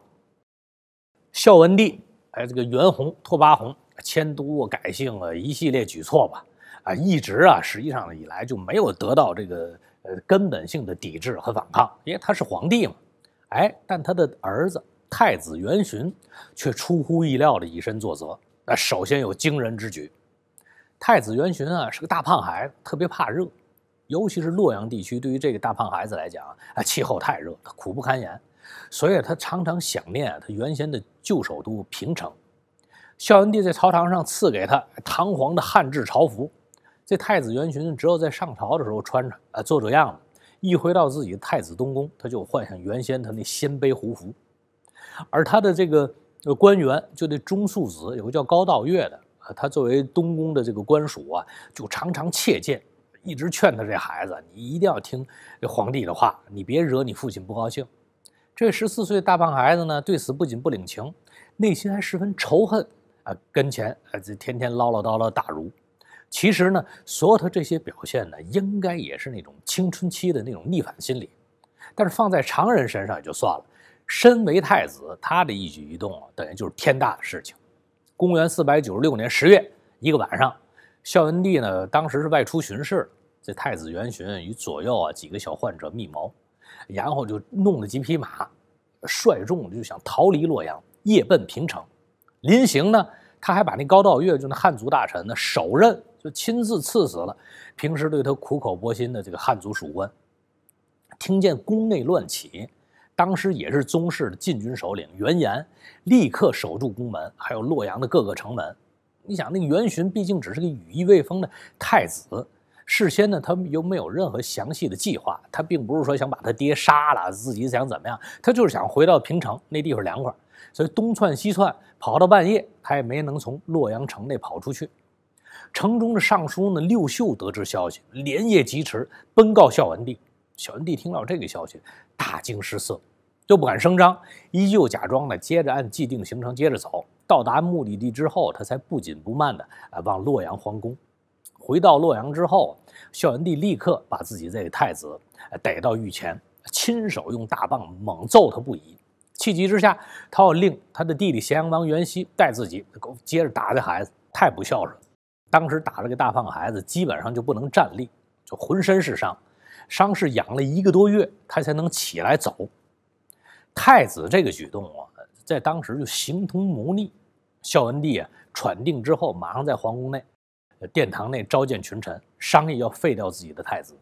孝文帝，哎，这个元宏、拓跋宏迁都啊、改姓啊一系列举措吧，啊，一直啊，实际上以来就没有得到这个呃根本性的抵制和反抗，因为他是皇帝嘛。哎，但他的儿子太子元洵却出乎意料的以身作则。那首先有惊人之举，太子元洵啊是个大胖孩子，特别怕热，尤其是洛阳地区，对于这个大胖孩子来讲啊，气候太热，他苦不堪言。所以，他常常想念他原先的旧首都平城。孝文帝在朝堂上赐给他堂皇的汉制朝服，这太子元恂只有在上朝的时候穿着，啊，做这样子。一回到自己的太子东宫，他就幻想原先他那鲜卑胡服。而他的这个官员，就那中庶子有个叫高道悦的，他作为东宫的这个官属啊，就常常切谏，一直劝他这孩子，你一定要听皇帝的话，你别惹你父亲不高兴。这十四岁大胖孩子呢，对此不仅不领情，内心还十分仇恨啊！跟前啊，这天天唠唠叨叨打儒。其实呢，所有他这些表现呢，应该也是那种青春期的那种逆反心理。但是放在常人身上也就算了，身为太子，他的一举一动等于就是天大的事情。公元四百九十六年十月一个晚上，孝文帝呢当时是外出巡视，这太子元恂与左右啊几个小宦者密谋。然后就弄了几匹马，率众就想逃离洛阳，夜奔平城。临行呢，他还把那高道月，就那汉族大臣呢，手刃就亲自刺死了。平时对他苦口婆心的这个汉族属官，听见宫内乱起，当时也是宗室的禁军首领袁延，立刻守住宫门，还有洛阳的各个城门。你想，那个元洵毕竟只是个羽翼未丰的太子。事先呢，他又没有任何详细的计划，他并不是说想把他爹杀了，自己想怎么样，他就是想回到平城那地方凉快，所以东窜西窜，跑到半夜，他也没能从洛阳城内跑出去。城中的尚书呢，六秀得知消息，连夜疾驰，奔告孝文帝。孝文帝听到这个消息，大惊失色，又不敢声张，依旧假装呢，接着按既定行程接着走。到达目的地之后，他才不紧不慢的啊，往洛阳皇宫。回到洛阳之后，孝文帝立刻把自己这个太子逮到御前，亲手用大棒猛揍他不已。气急之下，他要令他的弟弟咸阳王元熙带自己接着打这孩子，太不孝顺。当时打了个大胖孩子，基本上就不能站立，就浑身是伤，伤势养了一个多月，他才能起来走。太子这个举动啊，在当时就形同谋逆。孝文帝啊，喘定之后，马上在皇宫内。殿堂内召见群臣，商议要废掉自己的太子。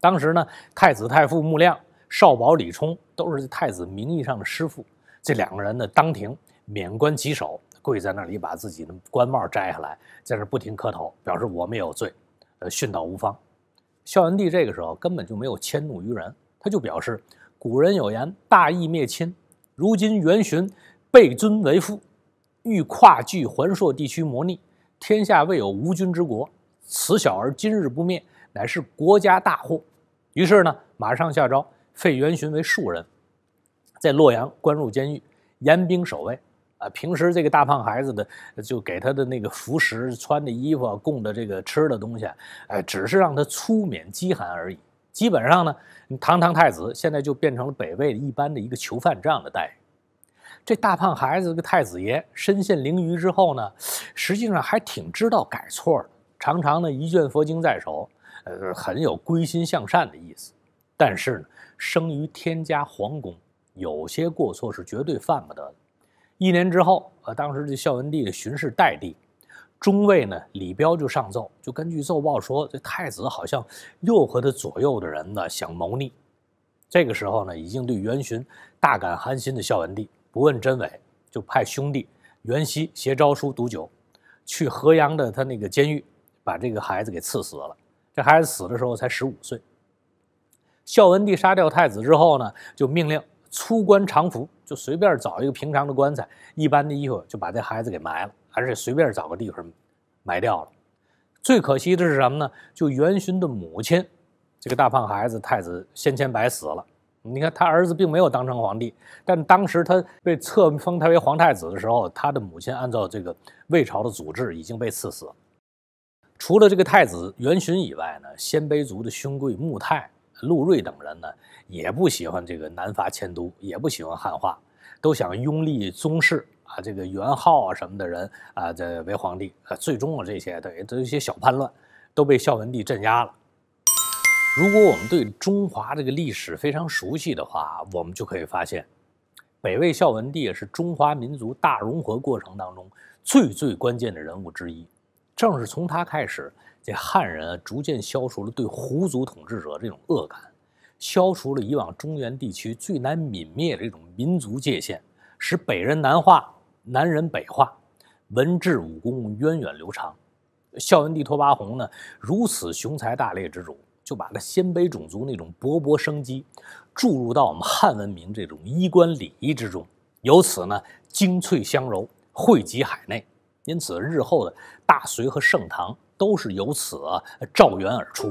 当时呢，太子太傅穆亮、少保李冲都是太子名义上的师傅。这两个人呢，当庭免官弃首，跪在那里把自己的官帽摘下来，在那不停磕头，表示我们也有罪，呃，训导无方。孝文帝这个时候根本就没有迁怒于人，他就表示：古人有言，大义灭亲。如今元恂被尊为父，欲跨据环朔地区谋逆。天下未有无君之国，此小儿今日不灭，乃是国家大祸。于是呢，马上下诏废元勋为庶人，在洛阳关入监狱，严兵守卫。啊，平时这个大胖孩子的就给他的那个服食、穿的衣服、供的这个吃的东西，哎，只是让他粗免饥寒而已。基本上呢，堂堂太子现在就变成了北魏一般的一个囚犯这样的待遇。这大胖孩子的太子爷身陷囹圄之后呢，实际上还挺知道改错，的，常常呢一卷佛经在手，呃，很有归心向善的意思。但是呢，生于天家皇宫，有些过错是绝对犯不得的。一年之后，啊，当时这孝文帝的巡视代帝，中尉呢李彪就上奏，就根据奏报说，这太子好像又和他左右的人呢想谋逆。这个时候呢，已经对元恂大感寒心的孝文帝。不问真伪，就派兄弟袁熙携诏书毒酒，去河阳的他那个监狱，把这个孩子给刺死了。这孩子死的时候才十五岁。孝文帝杀掉太子之后呢，就命令粗官常服，就随便找一个平常的棺材、一般的衣服，就把这孩子给埋了，而且随便找个地方埋掉了。最可惜的是什么呢？就袁勋的母亲，这个大胖孩子太子先前白死了。你看，他儿子并没有当成皇帝，但当时他被册封他为皇太子的时候，他的母亲按照这个魏朝的祖制已经被赐死。除了这个太子元洵以外呢，鲜卑族的兄贵穆泰、陆睿等人呢，也不喜欢这个南伐迁都，也不喜欢汉化，都想拥立宗室啊，这个元昊啊什么的人啊这为皇帝。啊，最终啊，这些等于都些小叛乱，都被孝文帝镇压了。如果我们对中华这个历史非常熟悉的话，我们就可以发现，北魏孝文帝是中华民族大融合过程当中最最关键的人物之一。正是从他开始，这汉人逐渐消除了对胡族统治者这种恶感，消除了以往中原地区最难泯灭的这种民族界限，使北人南化，南人北化，文治武功源远流长。孝文帝拓跋宏呢，如此雄才大略之主。就把那鲜卑种族那种勃勃生机，注入到我们汉文明这种衣冠礼仪之中，由此呢，精粹相融，汇集海内，因此日后的大隋和盛唐都是由此啊肇源而出。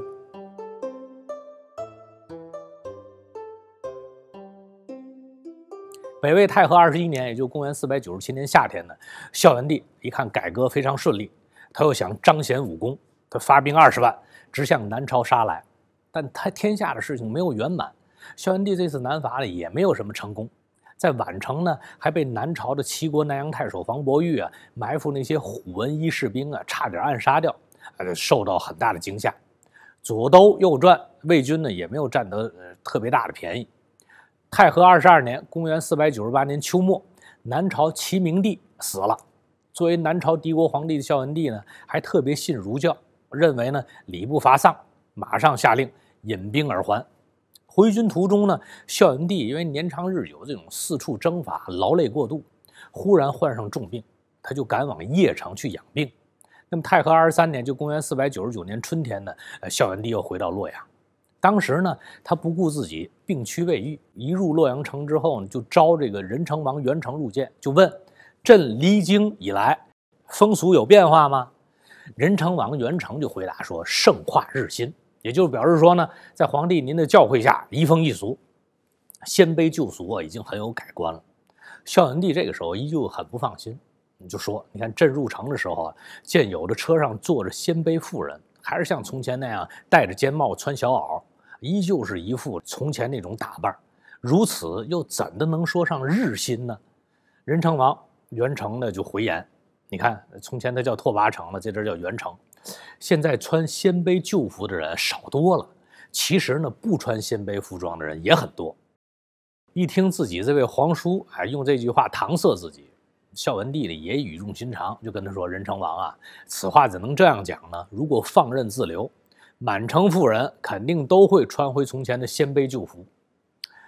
北魏太和二十一年，也就公元四百九十七年夏天呢，孝文帝一看改革非常顺利，他又想彰显武功，他发兵二十万。直向南朝杀来，但他天下的事情没有圆满。孝文帝这次南伐呢，也没有什么成功。在宛城呢，还被南朝的齐国南阳太守房伯玉啊埋伏那些虎纹衣士兵啊，差点暗杀掉，呃，受到很大的惊吓。左兜右转，魏军呢也没有占得特别大的便宜。太和二十二年（公元498年）秋末，南朝齐明帝死了。作为南朝敌国皇帝的孝文帝呢，还特别信儒教。认为呢，礼不伐丧，马上下令引兵而还。回军途中呢，孝文帝因为年长日久，这种四处征伐，劳累过度，忽然患上重病，他就赶往邺城去养病。那么太和二十三年，就公元四百九十九年春天呢，呃，孝文帝又回到洛阳。当时呢，他不顾自己病躯未愈，一入洛阳城之后呢，就召这个任城王元成入见，就问：朕离京以来，风俗有变化吗？仁成王元成就回答说：“盛化日新，也就是表示说呢，在皇帝您的教诲下，移风易俗，鲜卑旧俗啊，已经很有改观了。”孝文帝这个时候依旧很不放心，你就说：“你看朕入城的时候啊，见有的车上坐着鲜卑妇人，还是像从前那样戴着尖帽、穿小袄，依旧是一副从前那种打扮。如此又怎的能说上日新呢？”仁成王元成呢就回言。你看，从前他叫拓跋城了，这阵叫元城。现在穿鲜卑旧服的人少多了。其实呢，不穿鲜卑服装的人也很多。一听自己这位皇叔还用这句话搪塞自己，孝文帝呢也语重心长，就跟他说：“仁成王啊，此话怎能这样讲呢？如果放任自流，满城富人肯定都会穿回从前的鲜卑旧服。”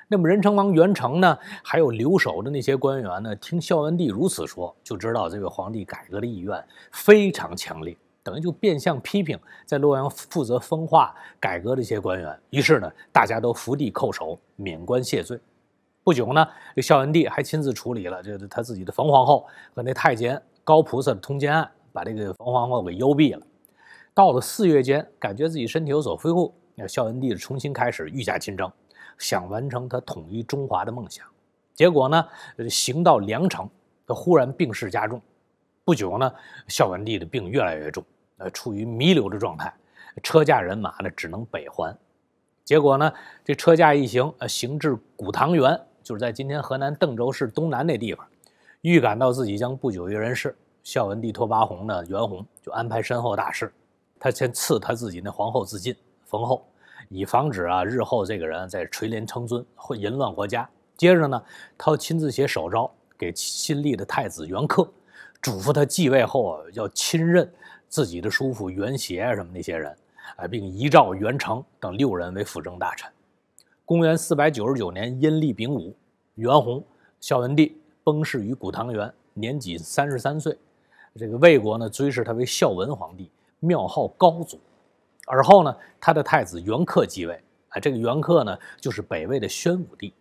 那么仁成王元成呢？还有留守的那些官员呢？听孝文帝如此说，就知道这位皇帝改革的意愿非常强烈，等于就变相批评在洛阳负责分化改革的一些官员。于是呢，大家都伏地叩首，免官谢罪。不久呢，这孝文帝还亲自处理了这个他自己的冯皇后和那太监高菩萨的通奸案，把这个冯皇后给幽闭了。到了四月间，感觉自己身体有所恢复，那孝文帝重新开始御驾亲征。想完成他统一中华的梦想，结果呢，行到梁城，他忽然病势加重。不久呢，孝文帝的病越来越重，呃，处于弥留的状态，车驾人马呢只能北还。结果呢，这车驾一行，呃，行至古塘园，就是在今天河南邓州市东南那地方，预感到自己将不久于人世，孝文帝拓跋宏呢，袁弘就安排身后大事，他先赐他自己那皇后自尽，冯后。以防止啊，日后这个人在垂帘称尊会淫乱国家。接着呢，他又亲自写手诏给新立的太子元恪，嘱咐他继位后要亲任自己的叔父元谐什么那些人，啊，并遗诏元成等六人为辅政大臣。公元四百九十九年阴历丙午，元弘孝文帝崩逝于古唐元，年仅三十三岁。这个魏国呢，追谥他为孝文皇帝，庙号高祖。而后呢，他的太子元恪继位，啊，这个元恪呢，就是北魏的宣武帝。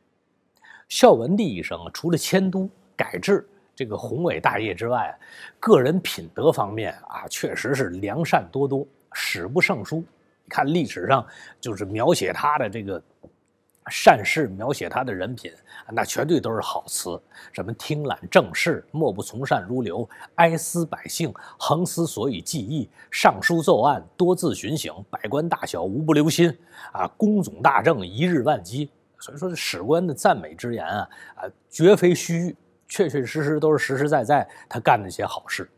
孝文帝一生啊，除了迁都改制这个宏伟大业之外，个人品德方面啊，确实是良善多多，史不胜书。看历史上就是描写他的这个。善事描写他的人品，那绝对都是好词。什么听懒政事，莫不从善如流；哀思百姓，横思所以济忆，上书奏案，多自巡省；百官大小，无不留心。啊，公总大政，一日万机。所以说，史官的赞美之言啊，啊，绝非虚，确确实实都是实实在在他干了些好事。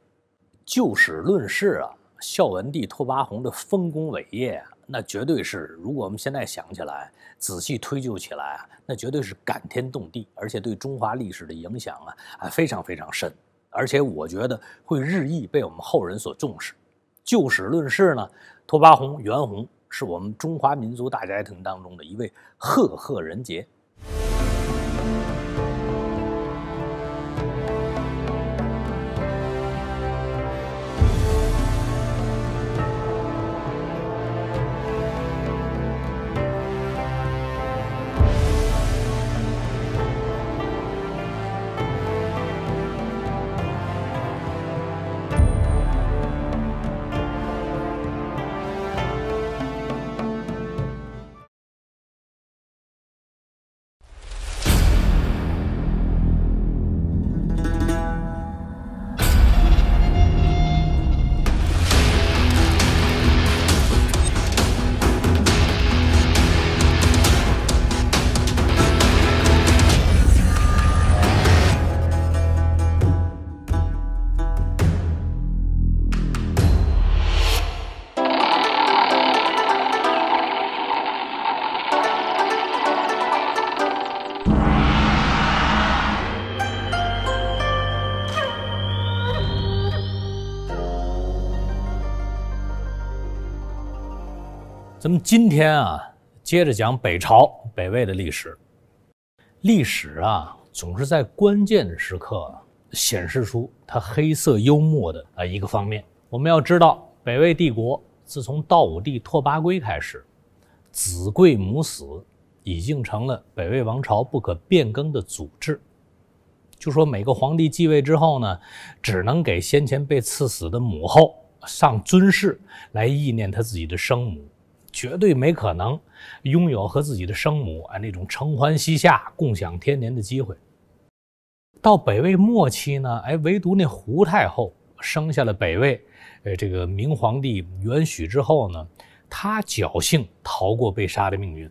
就史论事啊，孝文帝拓跋宏的丰功伟业啊，那绝对是，如果我们现在想起来。仔细推究起来啊，那绝对是感天动地，而且对中华历史的影响啊啊非常非常深，而且我觉得会日益被我们后人所重视。就史论事呢，拓跋宏、袁宏是我们中华民族大家庭当中的一位赫赫人杰。今天啊，接着讲北朝北魏的历史。历史啊，总是在关键的时刻显示出它黑色幽默的啊一个方面。我们要知道，北魏帝国自从道武帝拓跋圭开始，“子贵母死”已经成了北魏王朝不可变更的组织。就说每个皇帝继位之后呢，只能给先前被赐死的母后上尊谥，来意念他自己的生母。绝对没可能拥有和自己的生母啊那种承欢膝下、共享天年的机会。到北魏末期呢，哎，唯独那胡太后生下了北魏，呃，这个明皇帝元许之后呢，她侥幸逃过被杀的命运。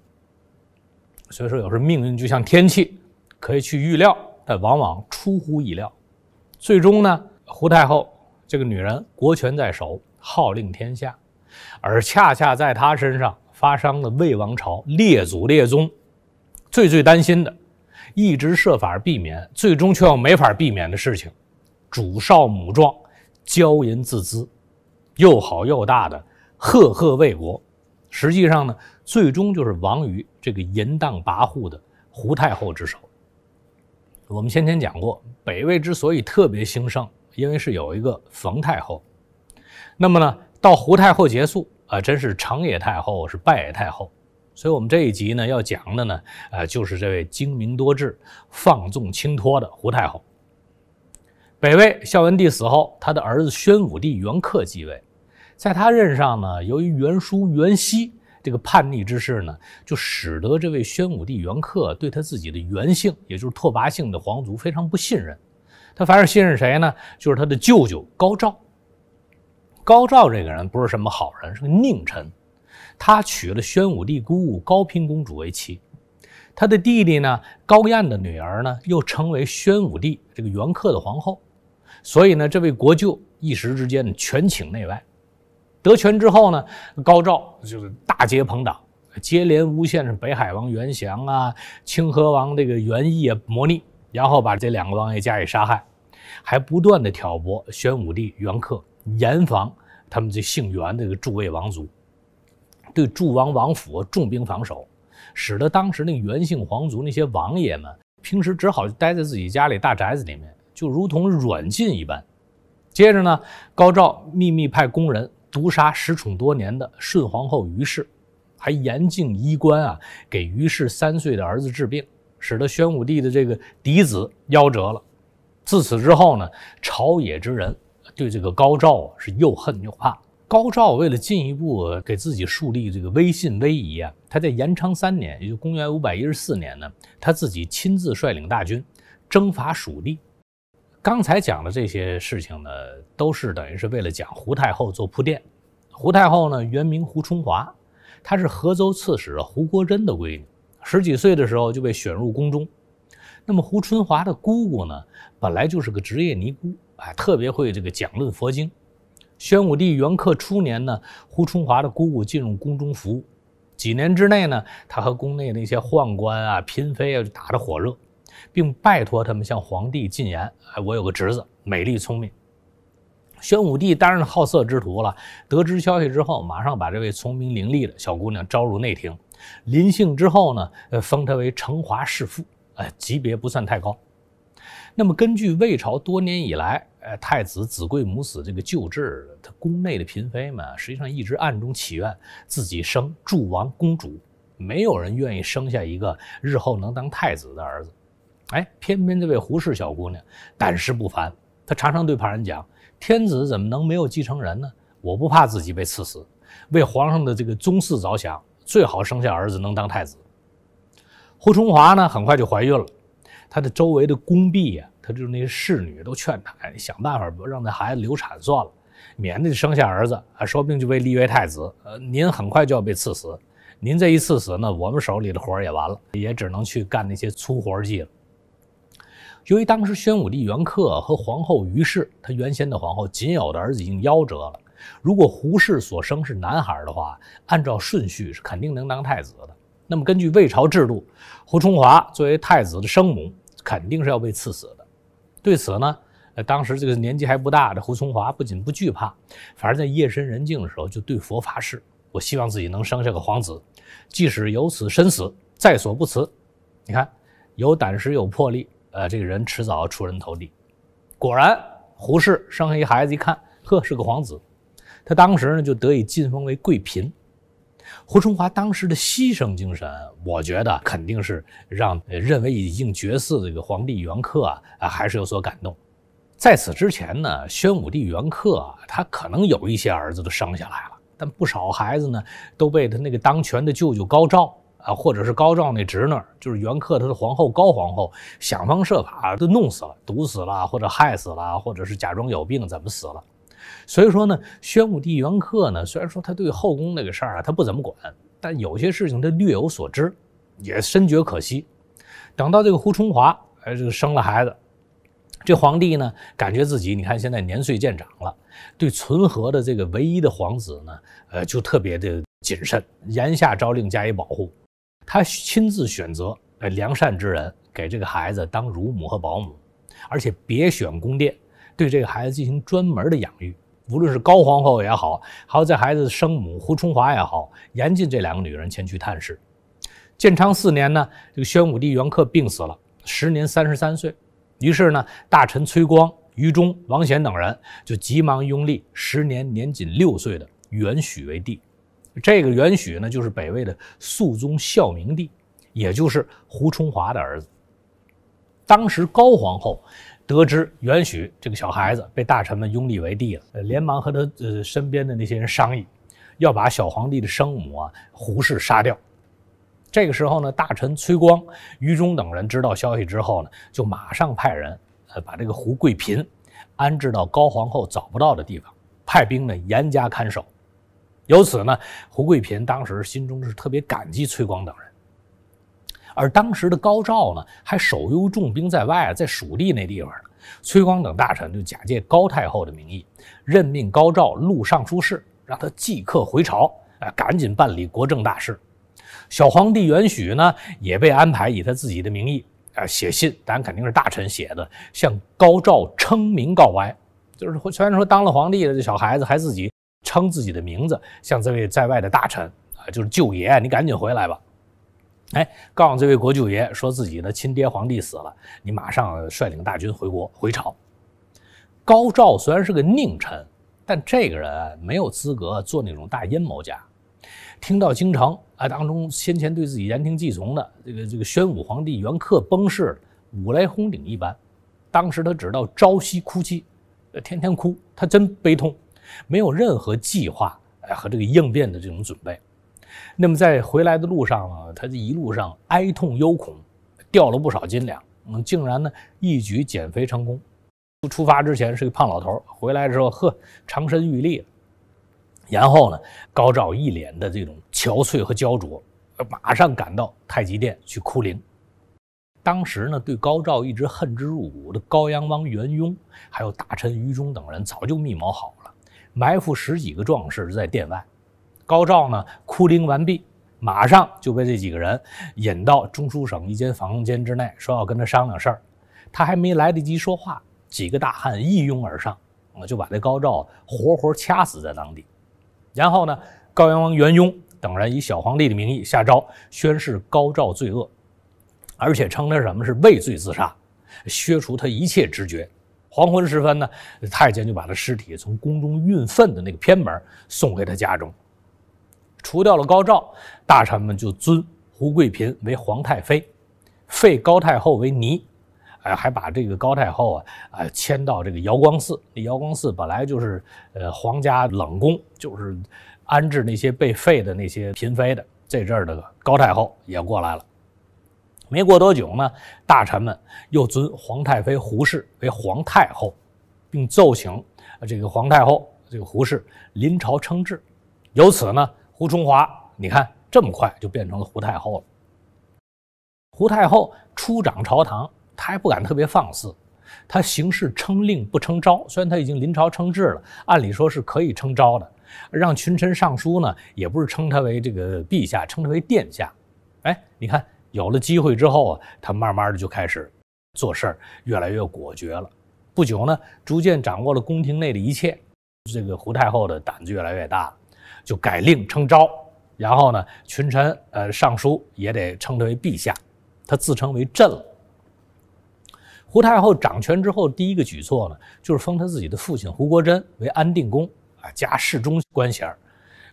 所以说，有时候命运就像天气，可以去预料，但往往出乎意料。最终呢，胡太后这个女人，国权在手，号令天下。而恰恰在他身上发生了魏王朝列祖列宗最最担心的、一直设法避免、最终却又没法避免的事情，主少母壮、骄淫自恣，又好又大的赫赫魏国，实际上呢，最终就是亡于这个淫荡跋扈的胡太后之手。我们先前讲过，北魏之所以特别兴盛，因为是有一个冯太后。那么呢，到胡太后结束。啊，真是成也太后是败也太后，所以我们这一集呢要讲的呢，啊，就是这位精明多智、放纵轻脱的胡太后。北魏孝文帝死后，他的儿子宣武帝元恪继位，在他任上呢，由于元叔元熙这个叛逆之事呢，就使得这位宣武帝元恪对他自己的元姓，也就是拓跋姓的皇族非常不信任，他凡是信任谁呢，就是他的舅舅高照。高照这个人不是什么好人，是个佞臣。他娶了宣武帝姑姑高平公主为妻，他的弟弟呢，高彦的女儿呢，又成为宣武帝这个元恪的皇后。所以呢，这位国舅一时之间权倾内外。得权之后呢，高照就是大结朋党，接连诬陷北海王元祥啊、清河王这个元义啊、元逆，然后把这两个王爷加以杀害，还不断的挑拨宣武帝元恪。严防他们这姓袁的这个诸位王族对诸王王府重兵防守，使得当时那袁姓皇族那些王爷们平时只好待在自己家里大宅子里面，就如同软禁一般。接着呢，高照秘密派工人毒杀失宠多年的顺皇后于氏，还严禁衣冠啊给于氏三岁的儿子治病，使得宣武帝的这个嫡子夭折了。自此之后呢，朝野之人。对这个高照是又恨又怕。高照为了进一步给自己树立这个威信威仪啊，他在延长三年，也就公元五百一十四年呢，他自己亲自率领大军征伐蜀地。刚才讲的这些事情呢，都是等于是为了讲胡太后做铺垫。胡太后呢，原名胡春华，她是河州刺史胡国桢的闺女，十几岁的时候就被选入宫中。那么胡春华的姑姑呢，本来就是个职业尼姑。哎，特别会这个讲论佛经。宣武帝元恪初年呢，胡春华的姑姑进入宫中服务，几年之内呢，他和宫内那些宦官啊、嫔妃啊打得火热，并拜托他们向皇帝进言。哎，我有个侄子，美丽聪明。宣武帝当然好色之徒了，得知消息之后，马上把这位聪明伶俐的小姑娘招入内廷。临幸之后呢，封她为承华侍妇。呃，级别不算太高。那么，根据魏朝多年以来，呃，太子子贵母死这个旧制，他宫内的嫔妃们实际上一直暗中祈愿自己生柱王公主，没有人愿意生下一个日后能当太子的儿子。哎，偏偏这位胡氏小姑娘胆识不凡，她常常对旁人讲：“天子怎么能没有继承人呢？我不怕自己被赐死，为皇上的这个宗室着想，最好生下儿子能当太子。”胡春华呢，很快就怀孕了。他的周围的宫婢呀，他就是那些侍女都劝他，哎，想办法让那孩子流产算了，免得生下儿子啊，说不定就被立为太子。呃，您很快就要被赐死，您这一赐死，那我们手里的活也完了，也只能去干那些粗活计了。由于当时宣武帝元恪和皇后于氏，他原先的皇后仅有的儿子已经夭折了，如果胡氏所生是男孩的话，按照顺序是肯定能当太子的。那么根据魏朝制度，胡崇华作为太子的生母，肯定是要被赐死的。对此呢，呃，当时这个年纪还不大的胡崇华不仅不惧怕，反而在夜深人静的时候就对佛发誓：“我希望自己能生下个皇子，即使有此身死，在所不辞。”你看，有胆识有魄力，呃，这个人迟早出人头地。果然，胡适生下一孩子，一看，呵，是个皇子，他当时呢就得以晋封为贵嫔。胡春华当时的牺牲精神，我觉得肯定是让认为已经绝嗣的这个皇帝袁克啊，还是有所感动。在此之前呢，宣武帝袁克他可能有一些儿子都生下来了，但不少孩子呢都被他那个当权的舅舅高照啊，或者是高照那侄儿，就是袁克他的皇后高皇后，想方设法都弄死了、毒死了，或者害死了，或者是假装有病怎么死了。所以说呢，宣武帝元恪呢，虽然说他对后宫那个事儿啊，他不怎么管，但有些事情他略有所知，也深觉可惜。等到这个胡春华哎，这个生了孩子，这皇帝呢，感觉自己你看现在年岁渐长了，对存和的这个唯一的皇子呢，呃，就特别的谨慎，言下诏令加以保护，他亲自选择呃良善之人给这个孩子当乳母和保姆，而且别选宫殿。对这个孩子进行专门的养育，无论是高皇后也好，还有这孩子的生母胡春华也好，严禁这两个女人前去探视。建昌四年呢，这个宣武帝元恪病死了，时年三十三岁。于是呢，大臣崔光、于忠、王显等人就急忙拥立时年年仅六岁的元诩为帝。这个元诩呢，就是北魏的肃宗孝明帝，也就是胡春华的儿子。当时高皇后。得知元许这个小孩子被大臣们拥立为帝了，连忙和他呃身边的那些人商议，要把小皇帝的生母啊胡氏杀掉。这个时候呢，大臣崔光、于忠等人知道消息之后呢，就马上派人呃把这个胡贵嫔安置到高皇后找不到的地方，派兵呢严加看守。由此呢，胡贵嫔当时心中是特别感激崔光等人。而当时的高照呢，还守幽重兵在外，在蜀地那地方呢。崔光等大臣就假借高太后的名义，任命高照录尚书事，让他即刻回朝，赶紧办理国政大事。小皇帝元许呢，也被安排以他自己的名义，啊，写信，当然肯定是大臣写的，向高照称名告白，就是虽然说当了皇帝的这小孩子还自己称自己的名字，向这位在外的大臣啊，就是舅爷，你赶紧回来吧。哎，告诉这位国舅爷，说自己的亲爹皇帝死了，你马上率领大军回国回朝。高照虽然是个佞臣，但这个人没有资格做那种大阴谋家。听到京城啊当中先前对自己言听计从的这个这个宣武皇帝元恪崩逝，五雷轰顶一般。当时他只道朝夕哭泣，天天哭，他真悲痛，没有任何计划哎和这个应变的这种准备。那么在回来的路上呢，他这一路上哀痛忧恐，掉了不少斤两，嗯，竟然呢一举减肥成功。出发之前是个胖老头，回来之后呵，长身玉立。然后呢，高照一脸的这种憔悴和焦灼，马上赶到太极殿去哭灵。当时呢，对高照一直恨之入骨的高阳王元庸，还有大臣于忠等人，早就密谋好了，埋伏十几个壮士在殿外。高照呢，哭灵完毕，马上就被这几个人引到中书省一间房间之内，说要跟他商量事儿。他还没来得及说话，几个大汉一拥而上，啊，就把这高照活活掐死在当地。然后呢，高阳王元雍等人以小皇帝的名义下诏，宣示高照罪恶，而且称他什么是畏罪自杀，削除他一切知觉。黄昏时分呢，太监就把他尸体从宫中运粪的那个偏门送回他家中。除掉了高照，大臣们就尊胡贵嫔为皇太妃，废高太后为尼，哎，还把这个高太后啊，啊，迁到这个瑶光寺。那瑶光寺本来就是，呃，皇家冷宫，就是安置那些被废的那些嫔妃的。这阵儿的高太后也过来了。没过多久呢，大臣们又尊皇太妃胡氏为皇太后，并奏请这个皇太后这个胡氏临朝称制，由此呢。胡崇华，你看这么快就变成了胡太后了。胡太后初掌朝堂，她还不敢特别放肆，她行事称令不称诏。虽然她已经临朝称制了，按理说是可以称诏的，让群臣上书呢，也不是称她为这个陛下，称她为殿下。哎，你看有了机会之后啊，她慢慢的就开始做事儿，越来越果决了。不久呢，逐渐掌握了宫廷内的一切，这个胡太后的胆子越来越大。就改令称昭，然后呢，群臣呃上书也得称他为陛下，他自称为朕了。胡太后掌权之后，第一个举措呢，就是封他自己的父亲胡国桢为安定公，啊，加侍中官衔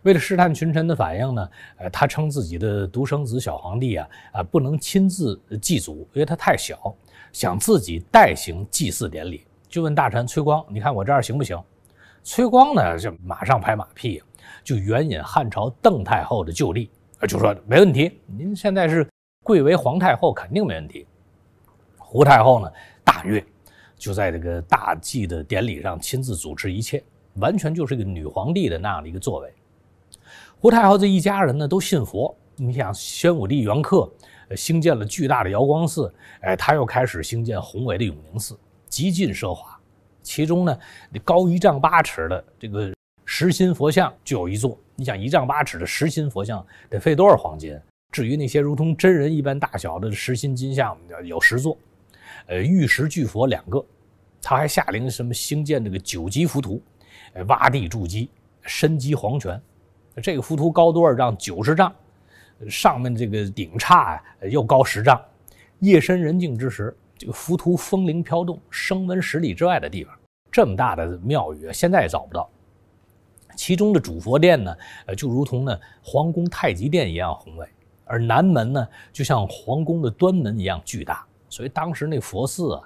为了试探群臣的反应呢，呃，他称自己的独生子小皇帝啊啊不能亲自祭祖，因为他太小，想自己代行祭祀典礼，就问大臣崔光，你看我这样行不行？崔光呢就马上拍马屁。就援引汉朝邓太后的旧例，就说没问题。您现在是贵为皇太后，肯定没问题。胡太后呢大悦，就在这个大祭的典礼上亲自主持一切，完全就是一个女皇帝的那样的一个作为。胡太后这一家人呢都信佛，你想宣武帝元恪兴建了巨大的瑶光寺，哎，他又开始兴建宏伟的永宁寺，极尽奢华。其中呢，高一丈八尺的这个。实心佛像就有一座，你想一丈八尺的实心佛像得费多少黄金？至于那些如同真人一般大小的实心金像，有十座，呃，玉石巨佛两个，他还下令什么兴建这个九级浮屠，挖地筑基，深基黄泉，这个浮屠高多少丈？九十丈，上面这个顶刹啊又高十丈，夜深人静之时，这个浮屠风铃飘动，声闻十里之外的地方。这么大的庙宇啊，现在也找不到。其中的主佛殿呢，呃，就如同呢皇宫太极殿一样宏伟，而南门呢，就像皇宫的端门一样巨大。所以当时那佛寺啊，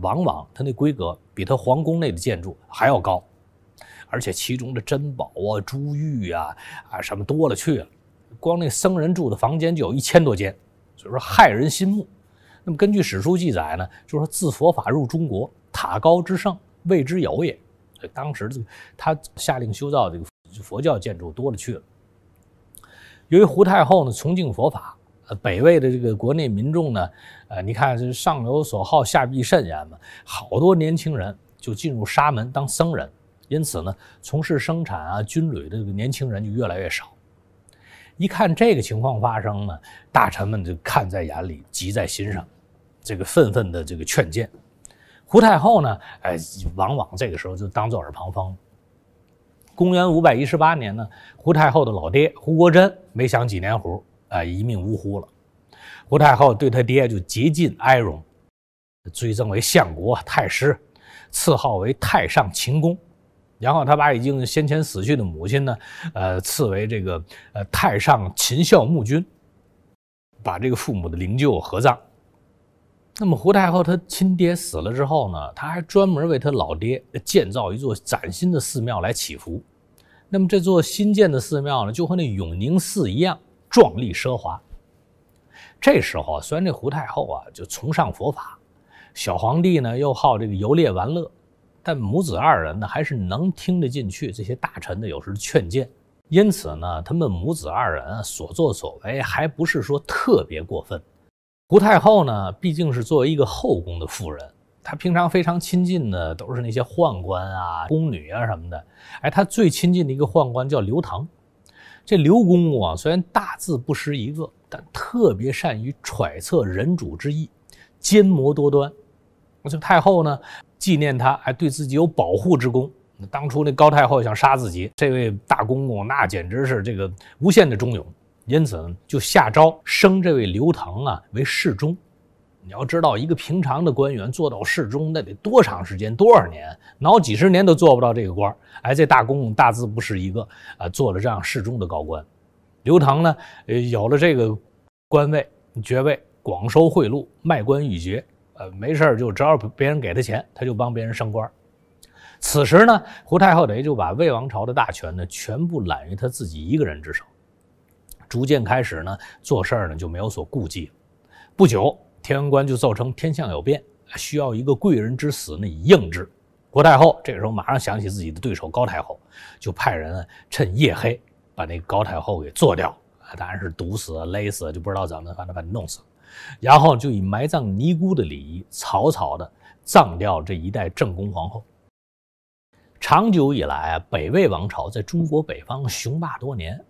往往它那规格比它皇宫内的建筑还要高，而且其中的珍宝啊、珠玉啊、啊什么多了去了。光那僧人住的房间就有一千多间，所以说骇人心目。那么根据史书记载呢，就是说自佛法入中国，塔高之盛，未之有也。当时，这个他下令修造这个佛教建筑多了去了。由于胡太后呢崇敬佛法，呃，北魏的这个国内民众呢，呃，你看上有所好，下必甚焉嘛，好多年轻人就进入沙门当僧人，因此呢，从事生产啊、军旅的这个年轻人就越来越少。一看这个情况发生呢，大臣们就看在眼里，急在心上，这个愤愤的这个劝谏。胡太后呢，呃，往往这个时候就当作耳旁风。公元五百一十八年呢，胡太后的老爹胡国珍没享几年福，呃，一命呜呼了。胡太后对他爹就极尽哀荣，追赠为相国太师，赐号为太上秦公。然后他把已经先前死去的母亲呢，呃，赐为这个呃太上秦孝穆君，把这个父母的灵柩合葬。那么，胡太后她亲爹死了之后呢，她还专门为她老爹建造一座崭新的寺庙来祈福。那么这座新建的寺庙呢，就和那永宁寺一样壮丽奢华。这时候，虽然这胡太后啊就崇尚佛法，小皇帝呢又好这个游猎玩乐，但母子二人呢还是能听得进去这些大臣的有时劝谏，因此呢，他们母子二人所作所为还不是说特别过分。胡太后呢，毕竟是作为一个后宫的妇人，她平常非常亲近的都是那些宦官啊、宫女啊什么的。哎，她最亲近的一个宦官叫刘唐，这刘公公啊，虽然大字不识一个，但特别善于揣测人主之意，奸谋多端。这太后呢，纪念他，还对自己有保护之功。当初那高太后想杀自己，这位大公公那简直是这个无限的忠勇。因此就下诏升这位刘腾啊为侍中。你要知道，一个平常的官员做到侍中，那得多长时间，多少年，挠几十年都做不到这个官。哎，这大公公大字不识一个啊，做了这样侍中的高官。刘腾呢，呃，有了这个官位爵位，广收贿赂，卖官鬻爵。呃，没事就只要别人给他钱，他就帮别人升官。此时呢，胡太后等于就把魏王朝的大权呢，全部揽于他自己一个人之手。逐渐开始呢，做事儿呢就没有所顾忌。不久，天文官就奏称天象有变，需要一个贵人之死呢以应之。郭太后这个时候马上想起自己的对手高太后，就派人趁夜黑把那高太后给做掉啊，当然是毒死、勒死，就不知道怎么反正把你弄死，然后就以埋葬尼姑的礼仪草草的葬掉这一代正宫皇后。长久以来，北魏王朝在中国北方雄霸多年。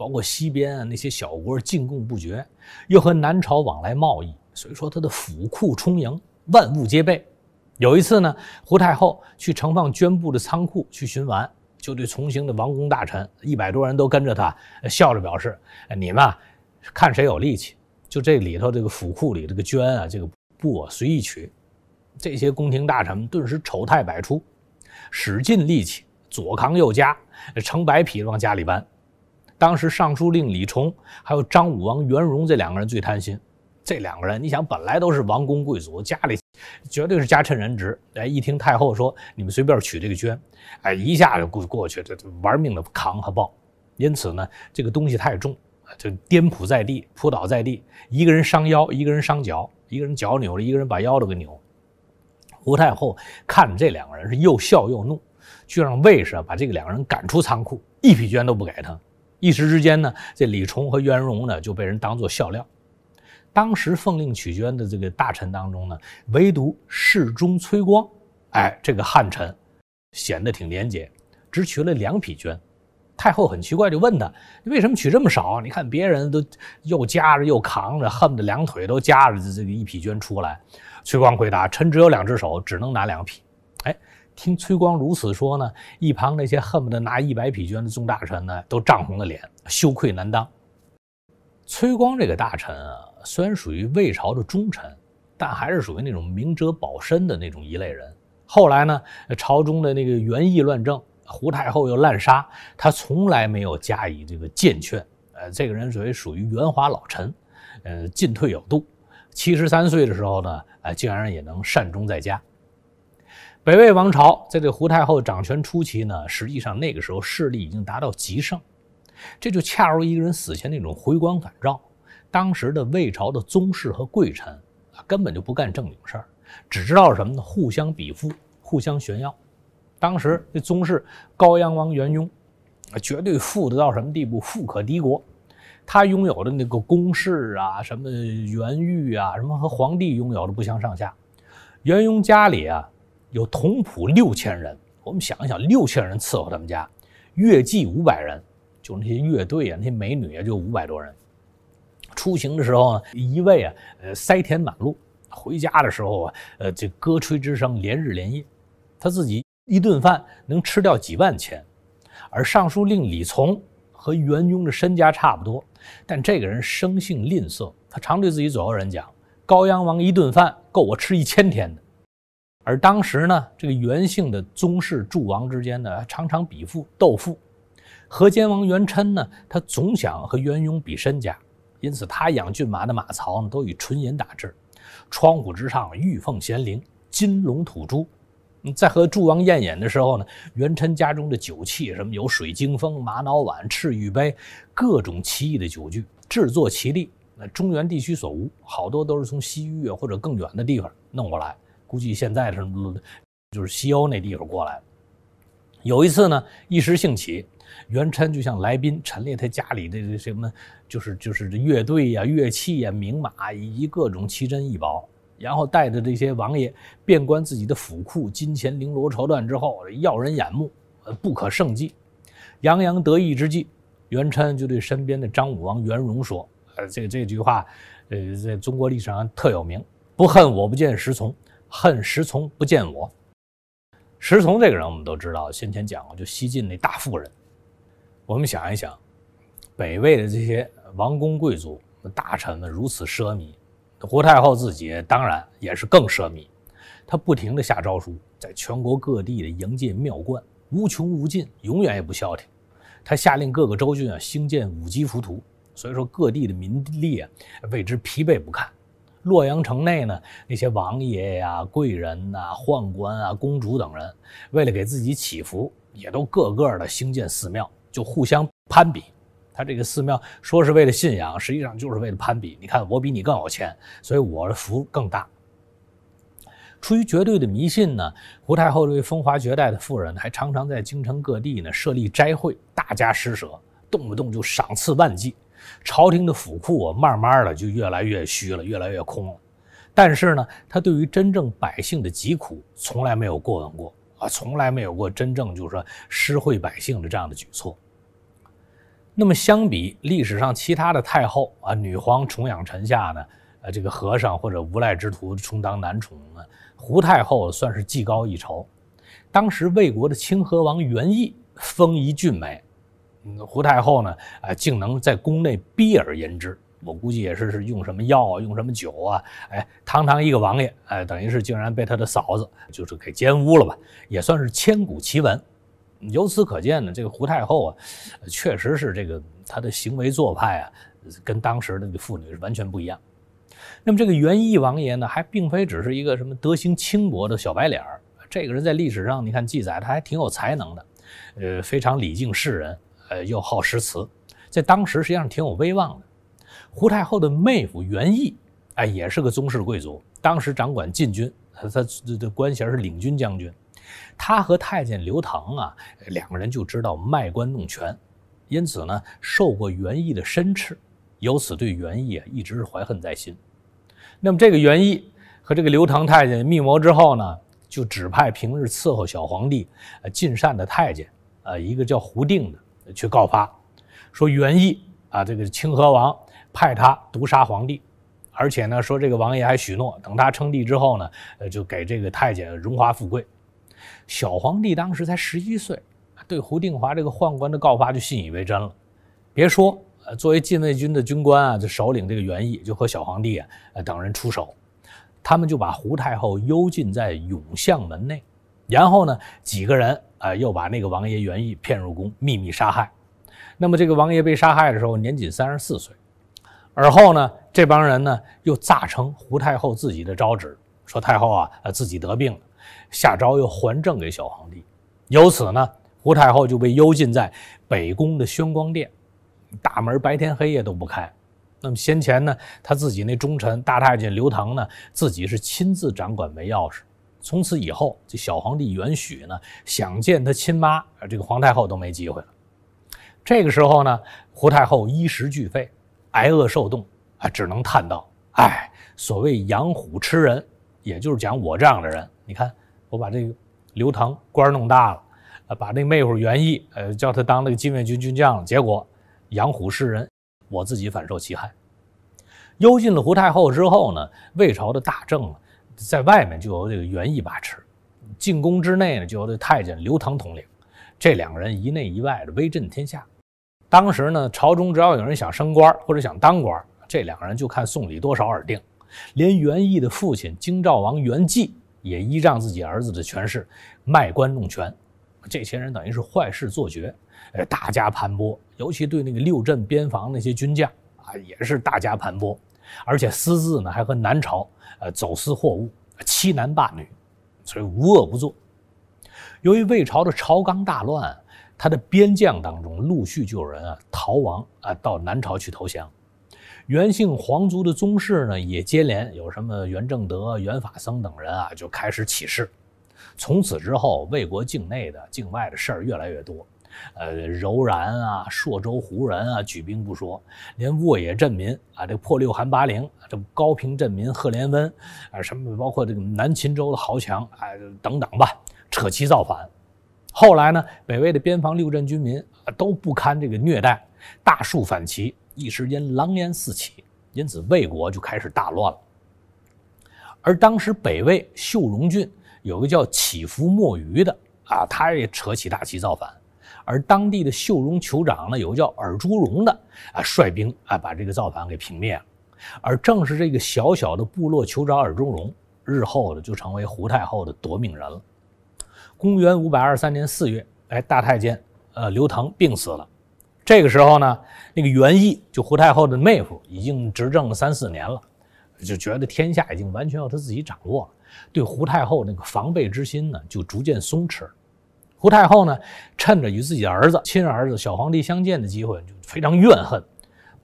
包括西边啊那些小国进贡不绝，又和南朝往来贸易，所以说他的府库充盈，万物皆备。有一次呢，胡太后去盛放绢布的仓库去巡完，就对从行的王公大臣一百多人都跟着他笑着表示：“你啊，看谁有力气。”就这里头这个府库里这个绢啊这个布啊随意取，这些宫廷大臣顿时丑态百出，使尽力气左扛右夹，成百匹往家里搬。当时尚书令李崇，还有张武王元荣这两个人最贪心，这两个人你想，本来都是王公贵族，家里绝对是家趁人直。哎，一听太后说你们随便取这个绢，哎，一下就过过去，这玩命的扛和抱。因此呢，这个东西太重，就颠扑在地，扑倒在地，一个人伤腰，一个人伤脚，一个人脚扭了，一个人把腰都给扭。吴太后看着这两个人是又笑又怒，就让卫士把这两个人赶出仓库，一匹绢都不给他。一时之间呢，这李崇和袁荣呢就被人当作笑料。当时奉令取绢的这个大臣当中呢，唯独侍中崔光，哎，这个汉臣显得挺廉洁，只取了两匹绢。太后很奇怪，就问他：“你为什么取这么少？你看别人都又夹着又扛着，恨不得两腿都夹着这这一匹绢出来。”崔光回答：“臣只有两只手，只能拿两匹。”听崔光如此说呢，一旁那些恨不得拿一百匹绢的众大臣呢，都涨红了脸，羞愧难当。崔光这个大臣啊，虽然属于魏朝的忠臣，但还是属于那种明哲保身的那种一类人。后来呢，朝中的那个元乂乱政，胡太后又滥杀，他从来没有加以这个谏劝。呃，这个人属于属于圆滑老臣，呃，进退有度。七十三岁的时候呢，呃，竟然也能善终在家。北魏王朝在这胡太后掌权初期呢，实际上那个时候势力已经达到极盛，这就恰如一个人死前那种回光返照。当时的魏朝的宗室和贵臣啊，根本就不干正经事儿，只知道什么呢？互相比附，互相炫耀。当时那宗室高阳王元雍，绝对富得到什么地步？富可敌国。他拥有的那个宫室啊，什么元玉啊，什么和皇帝拥有的不相上下。元雍家里啊。有童仆六千人，我们想一想，六千人伺候他们家，乐伎五百人，就那些乐队啊，那些美女啊，就五百多人。出行的时候呢，一位啊，呃，塞田满路；回家的时候啊，呃，这歌吹之声连日连夜。他自己一顿饭能吃掉几万钱，而尚书令李从和元雍的身家差不多，但这个人生性吝啬，他常对自己左右人讲：“高阳王一顿饭够我吃一千天的。”而当时呢，这个元姓的宗室诸王之间呢，常常比富斗富。河间王元琛呢，他总想和元雍比身家，因此他养骏马的马槽呢，都以纯银打制；窗户之上，玉凤衔铃，金龙吐珠。在和诸王宴饮的时候呢，元琛家中的酒器什么有水晶风、玛瑙碗、赤玉杯，各种奇异的酒具制作奇丽，那中原地区所无，好多都是从西域啊或者更远的地方弄过来。估计现在是，就是西欧那地方过来。有一次呢，一时兴起，元琛就像来宾陈列他家里的这什么，就是就是乐队呀、乐器呀、名马以及各种奇珍异宝，然后带着这些王爷遍观自己的府库金钱绫罗绸缎之后，耀人眼目，不可胜计。洋洋得意之际，元琛就对身边的张武王元荣说：“呃，这这句话，呃，在中国历史上特有名，不恨我不见时从。”恨石崇不见我。石崇这个人，我们都知道，先前讲过，就西晋那大富人。我们想一想，北魏的这些王公贵族、大臣们如此奢靡，胡太后自己当然也是更奢靡。她不停的下诏书，在全国各地的营建庙观，无穷无尽，永远也不消停。他下令各个州郡啊，兴建五级浮屠，所以说各地的民力啊，为之疲惫不堪。洛阳城内呢，那些王爷呀、贵人呐、宦官啊、公主等人，为了给自己祈福，也都个个的兴建寺庙，就互相攀比。他这个寺庙说是为了信仰，实际上就是为了攀比。你看，我比你更有钱，所以我的福更大。出于绝对的迷信呢，胡太后这位风华绝代的妇人，还常常在京城各地呢设立斋会，大家施舍，动不动就赏赐万计。朝廷的府库，慢慢的就越来越虚了，越来越空了。但是呢，他对于真正百姓的疾苦，从来没有过问过啊，从来没有过真正就是说施惠百姓的这样的举措。那么相比历史上其他的太后啊、女皇宠养臣下呢，呃，这个和尚或者无赖之徒充当男宠呢，胡太后算是技高一筹。当时魏国的清河王元懿封一郡美。胡太后呢，啊，竟能在宫内逼而言之，我估计也是是用什么药啊，用什么酒啊，哎，堂堂一个王爷，哎，等于是竟然被他的嫂子就是给奸污了吧，也算是千古奇闻。由此可见呢，这个胡太后啊，确实是这个她的行为做派啊，跟当时的妇女是完全不一样。那么这个元义王爷呢，还并非只是一个什么德行轻薄的小白脸儿，这个人在历史上你看记载，他还挺有才能的，呃，非常礼敬世人。呃，又好诗词，在当时实际上挺有威望的。胡太后的妹夫袁毅，哎，也是个宗室贵族，当时掌管禁军，他他这官衔是领军将军。他和太监刘唐啊，两个人就知道卖官弄权，因此呢，受过袁毅的申斥，由此对袁毅啊一直是怀恨在心。那么这个袁毅和这个刘唐太监密谋之后呢，就指派平日伺候小皇帝，呃、进膳的太监，呃，一个叫胡定的。去告发，说袁毅啊，这个清河王派他毒杀皇帝，而且呢，说这个王爷还许诺，等他称帝之后呢，呃，就给这个太监荣华富贵。小皇帝当时才十一岁，对胡定华这个宦官的告发就信以为真了。别说，呃，作为禁卫军的军官啊，这首领这个袁毅就和小皇帝啊等人出手，他们就把胡太后幽禁在永巷门内，然后呢，几个人。呃，又把那个王爷袁毅骗入宫，秘密杀害。那么这个王爷被杀害的时候，年仅三十四岁。而后呢，这帮人呢又诈称胡太后自己的招旨，说太后啊，呃，自己得病了，下诏又还政给小皇帝。由此呢，胡太后就被幽禁在北宫的宣光殿，大门白天黑夜都不开。那么先前呢，他自己那忠臣大太监刘唐呢，自己是亲自掌管门钥匙。从此以后，这小皇帝元许呢，想见他亲妈这个皇太后都没机会了。这个时候呢，胡太后衣食俱废，挨饿受冻啊，只能叹道：“哎，所谓养虎吃人，也就是讲我这样的人。你看，我把这个刘腾官儿弄大了，把那妹夫袁毅，呃，叫他当那个禁卫军军将，结果养虎吃人，我自己反受其害。”幽禁了胡太后之后呢，魏朝的大政呢？在外面就由这个袁毅把持，进宫之内呢就由这太监刘唐统领，这两个人一内一外的威震天下。当时呢，朝中只要有人想升官或者想当官，这两个人就看送礼多少而定。连袁毅的父亲京兆王袁济也依仗自己儿子的权势，卖官弄权。这些人等于是坏事做绝，呃，大加盘剥，尤其对那个六镇边防那些军将啊，也是大加盘剥，而且私自呢还和南朝。呃，走私货物，欺男霸女，所以无恶不作。由于魏朝的朝纲大乱，他的边将当中陆续就有人啊逃亡啊到南朝去投降。元姓皇族的宗室呢也接连有什么元正德、元法僧等人啊就开始起事。从此之后，魏国境内的境外的事儿越来越多。呃，柔然啊，朔州胡人啊，举兵不说，连沃野镇民啊，这破六韩八陵，这高平镇民贺连温啊，什么包括这个南秦州的豪强啊，等等吧，扯旗造反。后来呢，北魏的边防六镇军民啊，都不堪这个虐待，大树反旗，一时间狼烟四起，因此魏国就开始大乱了。而当时北魏秀荣郡有个叫乞伏墨鱼的啊，他也扯起大旗造反。而当地的秀容酋长呢，有个叫尔朱荣的啊，率兵啊，把这个造反给平灭了。而正是这个小小的部落酋长尔朱荣，日后的就成为胡太后的夺命人了。公元五百二三年四月，哎，大太监呃刘腾病死了。这个时候呢，那个元乂就胡太后的妹夫，已经执政了三四年了，就觉得天下已经完全要他自己掌握，了，对胡太后那个防备之心呢，就逐渐松弛。胡太后呢，趁着与自己儿子、亲儿子小皇帝相见的机会，就非常怨恨，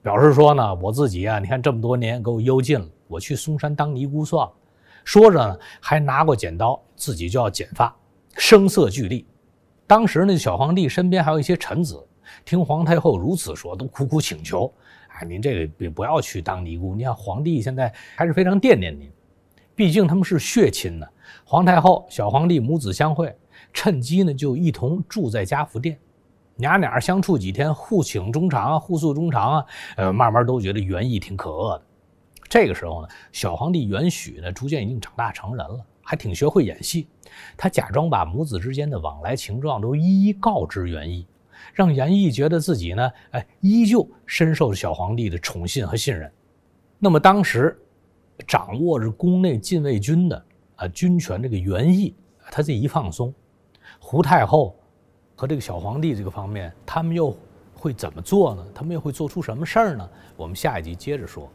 表示说呢：“我自己啊，你看这么多年给我幽禁了，我去嵩山当尼姑算了。”说着呢，还拿过剪刀，自己就要剪发，声色俱厉。当时那小皇帝身边还有一些臣子，听皇太后如此说，都苦苦请求：“啊，您这个别不要去当尼姑，您看皇帝现在还是非常惦念您，毕竟他们是血亲呢。”皇太后、小皇帝母子相会。趁机呢，就一同住在家福殿，娘俩相处几天，互请衷肠啊，互诉衷肠啊，呃，慢慢都觉得袁毅挺可恶的。这个时候呢，小皇帝袁许呢，逐渐已经长大成人了，还挺学会演戏。他假装把母子之间的往来情状都一一告知袁毅，让袁毅觉得自己呢，哎，依旧深受小皇帝的宠信和信任。那么当时，掌握着宫内禁卫军的啊军权这个袁毅，他这一放松。胡太后和这个小皇帝这个方面，他们又会怎么做呢？他们又会做出什么事儿呢？我们下一集接着说。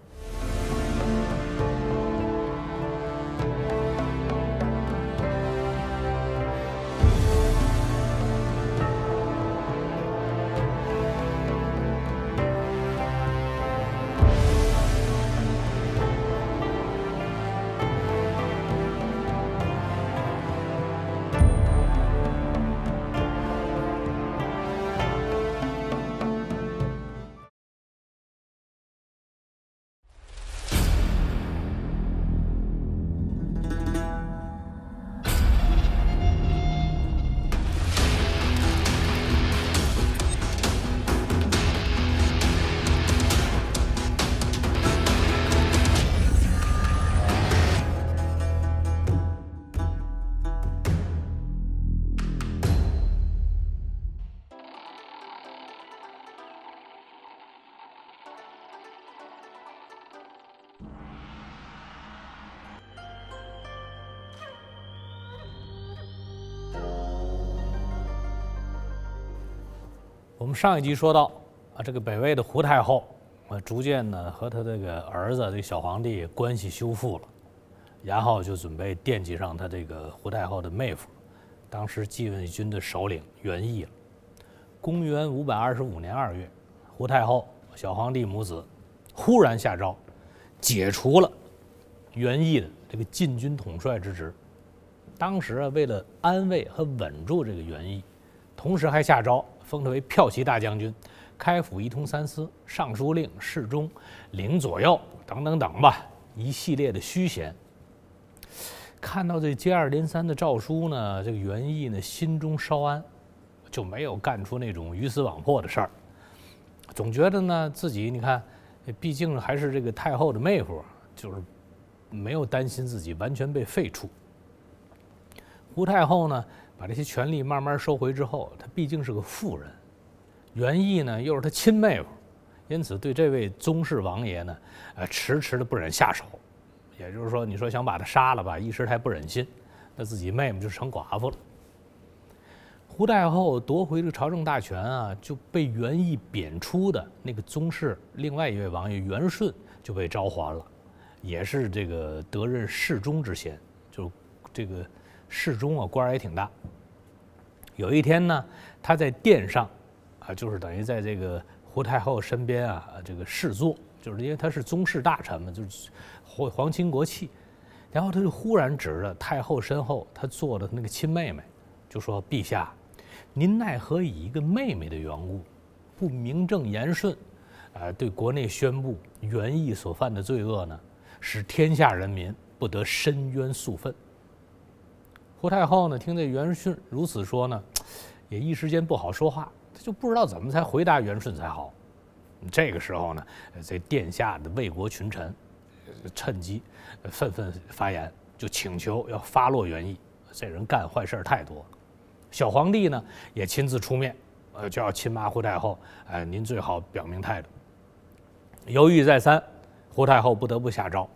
上一集说到，啊，这个北魏的胡太后，啊，逐渐呢和他这个儿子这个小皇帝关系修复了，然后就准备惦记上他这个胡太后的妹夫，当时禁卫军的首领元毅了。公元五百二十五年二月，胡太后、小皇帝母子忽然下诏，解除了元毅的这个禁军统帅之职。当时啊，为了安慰和稳住这个元毅。同时还下诏封他为骠骑大将军，开府仪同三司、尚书令、侍中、领左右等等等吧，一系列的虚衔。看到这接二连三的诏书呢，这个袁毅呢心中稍安，就没有干出那种鱼死网破的事儿。总觉得呢自己，你看，毕竟还是这个太后的妹夫，就是没有担心自己完全被废黜。胡太后呢？把这些权利慢慢收回之后，他毕竟是个富人，袁毅呢又是他亲妹夫，因此对这位宗室王爷呢，呃，迟迟的不忍下手。也就是说，你说想把他杀了吧，一时还不忍心，那自己妹妹就成寡妇了。胡太后夺回这个朝政大权啊，就被袁毅贬出的那个宗室，另外一位王爷袁顺就被召还了，也是这个得任侍中之衔，就这个。侍中啊，官儿也挺大。有一天呢，他在殿上，啊，就是等于在这个胡太后身边啊，这个侍坐，就是因为他是宗室大臣嘛，就是皇皇亲国戚。然后他就忽然指着太后身后他坐的那个亲妹妹，就说：“陛下，您奈何以一个妹妹的缘故，不名正言顺，啊，对国内宣布原意所犯的罪恶呢，使天下人民不得申冤诉愤？”胡太后呢，听这元顺如此说呢，也一时间不好说话，她就不知道怎么才回答元顺才好。这个时候呢，这殿下的魏国群臣趁机愤愤发言，就请求要发落元义，这人干坏事太多。小皇帝呢也亲自出面，呃，叫亲妈胡太后，呃，您最好表明态度。犹豫再三，胡太后不得不下诏，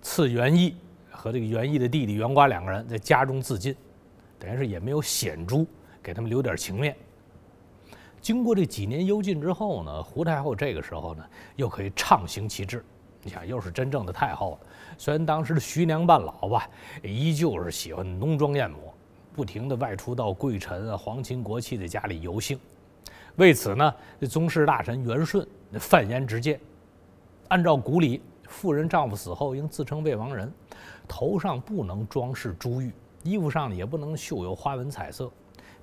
赐元义。和这个袁毅的弟弟袁瓜两个人在家中自尽，等于是也没有显诛，给他们留点情面。经过这几年幽禁之后呢，胡太后这个时候呢又可以畅行其志，你想又是真正的太后了。虽然当时的徐娘半老吧，依旧是喜欢浓妆艳抹，不停的外出到贵臣啊、皇亲国戚的家里游幸。为此呢，这宗室大臣袁顺范延直谏，按照古礼，妇人丈夫死后应自称未亡人。头上不能装饰珠玉，衣服上也不能绣有花纹彩色。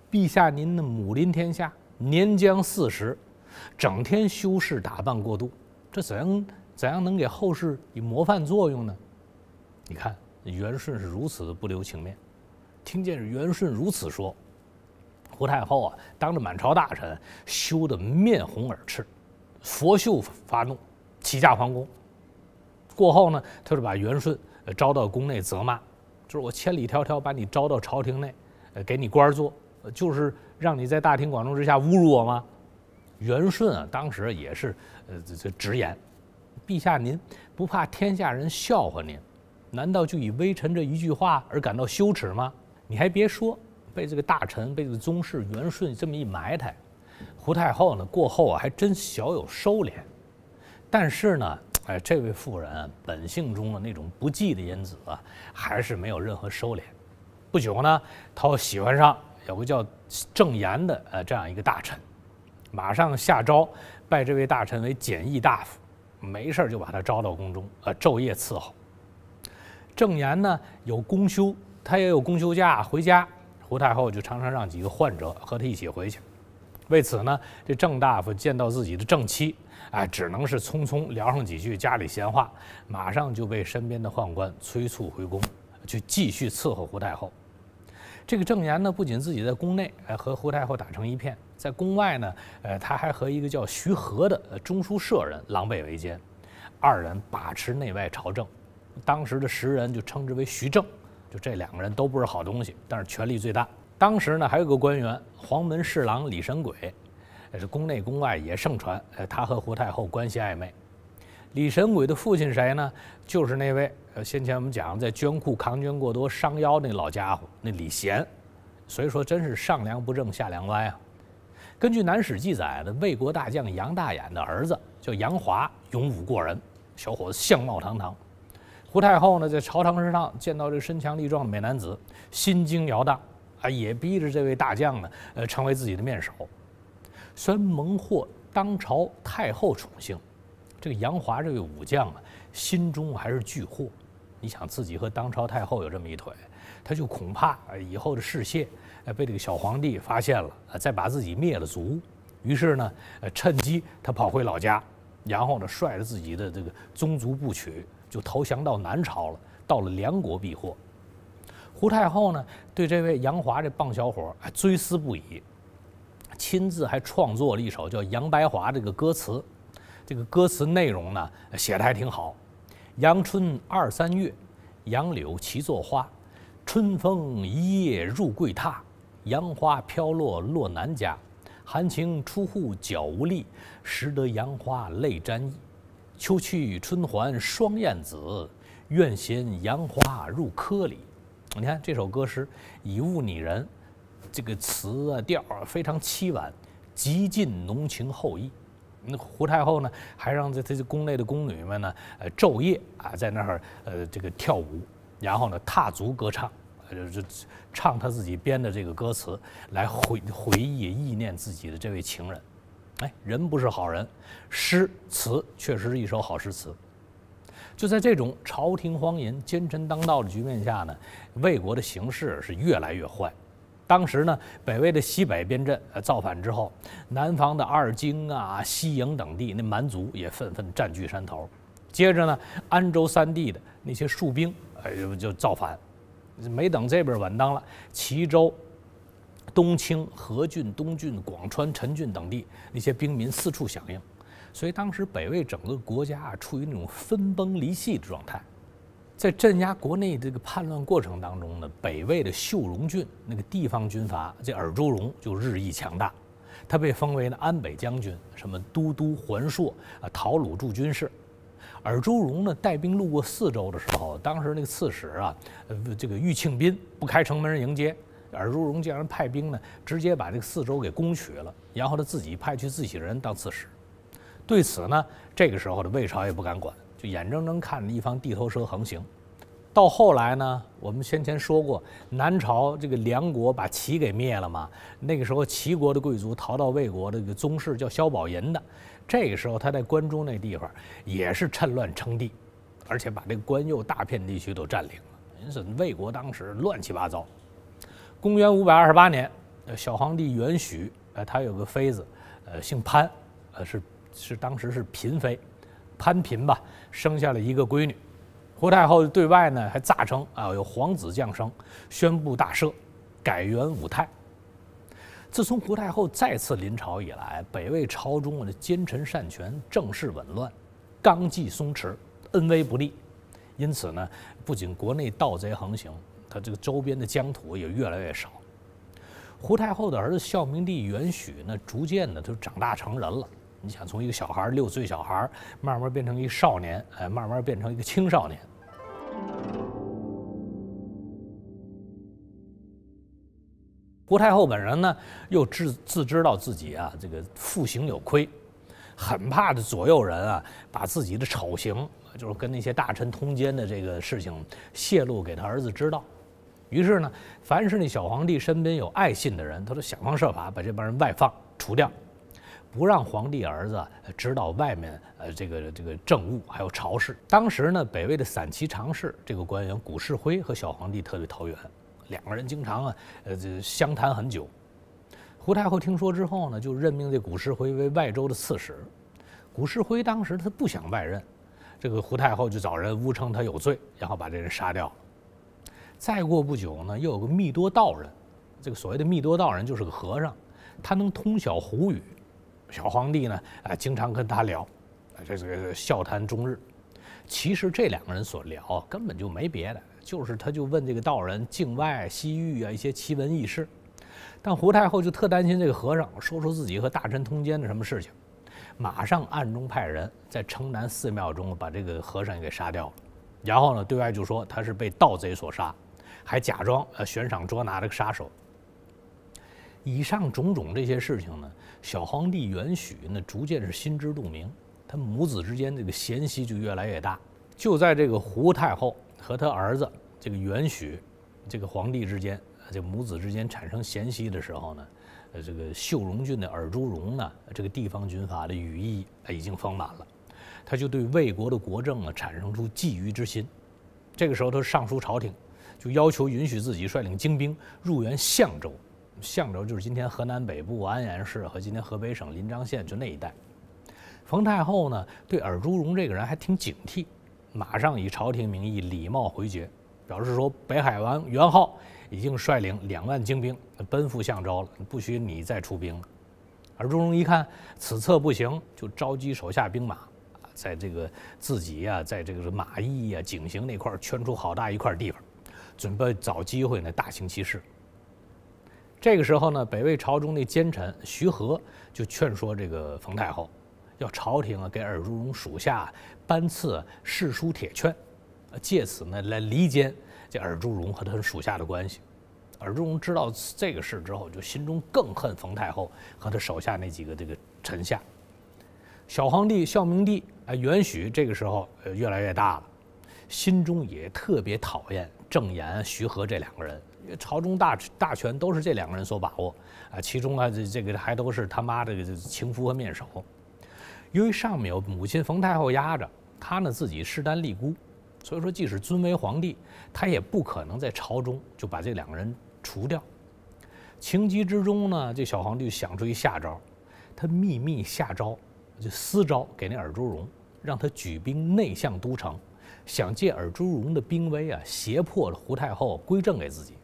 陛下，您的母临天下，年将四十，整天修饰打扮过度，这怎样怎样能给后世以模范作用呢？你看，元顺是如此不留情面。听见元顺如此说，胡太后啊，当着满朝大臣羞得面红耳赤，佛袖发怒，起驾皇宫。过后呢，他就把元顺。招到宫内责骂，就是我千里迢迢把你招到朝廷内，呃，给你官儿做，就是让你在大庭广众之下侮辱我吗？元顺啊，当时也是，呃，这直言，陛下您不怕天下人笑话您？难道就以微臣这一句话而感到羞耻吗？你还别说，被这个大臣、被这个宗室元顺这么一埋汰，胡太后呢过后啊，还真小有收敛，但是呢。哎，这位妇人本性中的那种不羁的因子啊，还是没有任何收敛。不久呢，她又喜欢上有个叫郑言的呃这样一个大臣，马上下诏拜这位大臣为检议大夫，没事就把他招到宫中，呃昼夜伺候。郑言呢有公休，他也有公休假回家，胡太后就常常让几个患者和他一起回去。为此呢，这郑大夫见到自己的正妻。啊，只能是匆匆聊上几句家里闲话，马上就被身边的宦官催促回宫，去继续伺候胡太后。这个郑言呢，不仅自己在宫内和胡太后打成一片，在宫外呢，呃，他还和一个叫徐和的中书舍人狼狈为奸，二人把持内外朝政，当时的时人就称之为徐正。就这两个人都不是好东西，但是权力最大。当时呢，还有个官员黄门侍郎李神轨。这是宫内宫外也盛传，呃，他和胡太后关系暧昧。李神鬼的父亲谁呢？就是那位，呃，先前我们讲在捐库抗捐过多伤腰那老家伙，那李贤。所以说真是上梁不正下梁歪啊。根据《南史》记载，魏国大将杨大眼的儿子叫杨华，勇武过人，小伙子相貌堂堂。胡太后呢，在朝堂之上见到这身强力壮的美男子，心惊摇荡啊，也逼着这位大将呢，呃，成为自己的面首。虽然蒙获当朝太后宠幸，这个杨华这位武将啊，心中还是惧惑。你想自己和当朝太后有这么一腿，他就恐怕以后的世泄，被这个小皇帝发现了，再把自己灭了族。于是呢，趁机他跑回老家，然后呢率着自己的这个宗族部曲就投降到南朝了，到了梁国避祸。胡太后呢对这位杨华这棒小伙儿追思不已。亲自还创作了一首叫《杨白华》这个歌词，这个歌词内容呢写的还挺好。阳春二三月，杨柳齐作花，春风一夜入桂榻，杨花飘落落南家。含情出户脚无力，拾得杨花泪沾衣。秋去春还双燕子，愿衔杨花入窠里。你看这首歌诗以物拟人。这个词啊调啊非常凄婉，极尽浓情厚意。那胡太后呢，还让这这些宫内的宫女们呢，呃，昼夜啊在那儿呃这个跳舞，然后呢踏足歌唱，呃就唱他自己编的这个歌词来回回忆忆念自己的这位情人。哎，人不是好人，诗词确实是一首好诗词。就在这种朝廷荒淫、奸臣当道的局面下呢，魏国的形势是越来越坏。当时呢，北魏的西北边镇造反之后，南方的二京啊、西营等地那蛮族也纷纷占据山头。接着呢，安州三地的那些戍兵哎就造反，没等这边稳当了，齐州、东青、河郡、东郡、广川、陈郡等地那些兵民四处响应，所以当时北魏整个国家啊处于那种分崩离析的状态。在镇压国内这个叛乱过程当中呢，北魏的秀荣郡那个地方军阀这尔朱荣就日益强大，他被封为呢安北将军，什么都督环朔啊陶鲁驻军事。尔朱荣呢带兵路过四周的时候，当时那个刺史啊，这个玉庆斌不开城门迎接，尔朱荣竟然派兵呢直接把这个四周给攻取了，然后他自己派去自己人当刺史。对此呢，这个时候的魏朝也不敢管。就眼睁睁看着一方地头蛇横行，到后来呢，我们先前说过，南朝这个梁国把齐给灭了嘛。那个时候，齐国的贵族逃到魏国的这个宗室叫萧宝寅的，这个时候他在关中那地方也是趁乱称帝，而且把这个关右大片地区都占领了，因此魏国当时乱七八糟。公元五百二十八年，小皇帝元许，他有个妃子，呃，姓潘，呃，是是当时是嫔妃。潘嫔吧生下了一个闺女，胡太后对外呢还诈称啊有皇子降生，宣布大赦，改元武泰。自从胡太后再次临朝以来，北魏朝中的奸臣擅权，政事紊乱，纲纪松弛，恩威不立，因此呢，不仅国内盗贼横行，他这个周边的疆土也越来越少。胡太后的儿子孝明帝元诩呢，逐渐的就长大成人了。你想从一个小孩儿、六岁小孩儿，慢慢变成一少年，哎，慢慢变成一个青少年。胡太后本人呢，又知自知道自己啊，这个父行有亏，很怕左右人啊，把自己的丑行，就是跟那些大臣通奸的这个事情，泄露给他儿子知道。于是呢，凡是那小皇帝身边有爱信的人，他都想方设法把这帮人外放除掉。不让皇帝儿子知道外面呃这个这个政务还有朝事。当时呢，北魏的散骑常侍这个官员古世辉和小皇帝特别投缘，两个人经常啊呃这相谈很久。胡太后听说之后呢，就任命这古世辉为外州的刺史。古世辉当时他不想外任，这个胡太后就找人诬称他有罪，然后把这人杀掉了。再过不久呢，又有个密多道人，这个所谓的密多道人就是个和尚，他能通晓胡语。小皇帝呢，啊，经常跟他聊，啊，这个笑谈终日。其实这两个人所聊根本就没别的，就是他就问这个道人境外西域啊一些奇闻异事。但胡太后就特担心这个和尚说出自己和大臣通奸的什么事情，马上暗中派人在城南寺庙中把这个和尚给杀掉了。然后呢，对外就说他是被盗贼所杀，还假装呃悬赏捉拿这个杀手。以上种种这些事情呢？小皇帝元许呢，逐渐是心知肚明，他母子之间这个嫌隙就越来越大。就在这个胡太后和他儿子这个元许，这个皇帝之间，这母子之间产生嫌隙的时候呢，呃，这个秀容郡的尔朱荣呢，这个地方军阀的羽翼已经丰满了，他就对魏国的国政啊产生出觊觎之心。这个时候，他上书朝廷，就要求允许自己率领精兵入援相州。象州就是今天河南北部安阳市和今天河北省临漳县就那一带。冯太后呢对尔朱荣这个人还挺警惕，马上以朝廷名义礼貌回绝，表示说北海王元昊已经率领两万精兵奔赴象州了，不许你再出兵了。尔朱荣一看此策不行，就召集手下兵马，在这个自己呀，在这个马邑呀、井陉那块圈出好大一块地方，准备找机会呢大行其事。这个时候呢，北魏朝中的奸臣徐和就劝说这个冯太后，要朝廷啊给尔朱荣属下颁赐侍书铁券，借此呢来离间这尔朱荣和他属下的关系。尔朱荣知道这个事之后，就心中更恨冯太后和他手下那几个这个臣下。小皇帝孝明帝啊元许这个时候越来越大了，心中也特别讨厌郑言、徐和这两个人。朝中大大权都是这两个人所把握，啊，其中啊，这这个还都是他妈的情夫和面首。由于上面有母亲冯太后压着，他呢自己势单力孤，所以说即使尊为皇帝，他也不可能在朝中就把这两个人除掉。情急之中呢，这小皇帝想出一下招，他秘密下招，就私招给那尔朱荣，让他举兵内向都城，想借尔朱荣的兵威啊，胁迫胡太后归政给自己。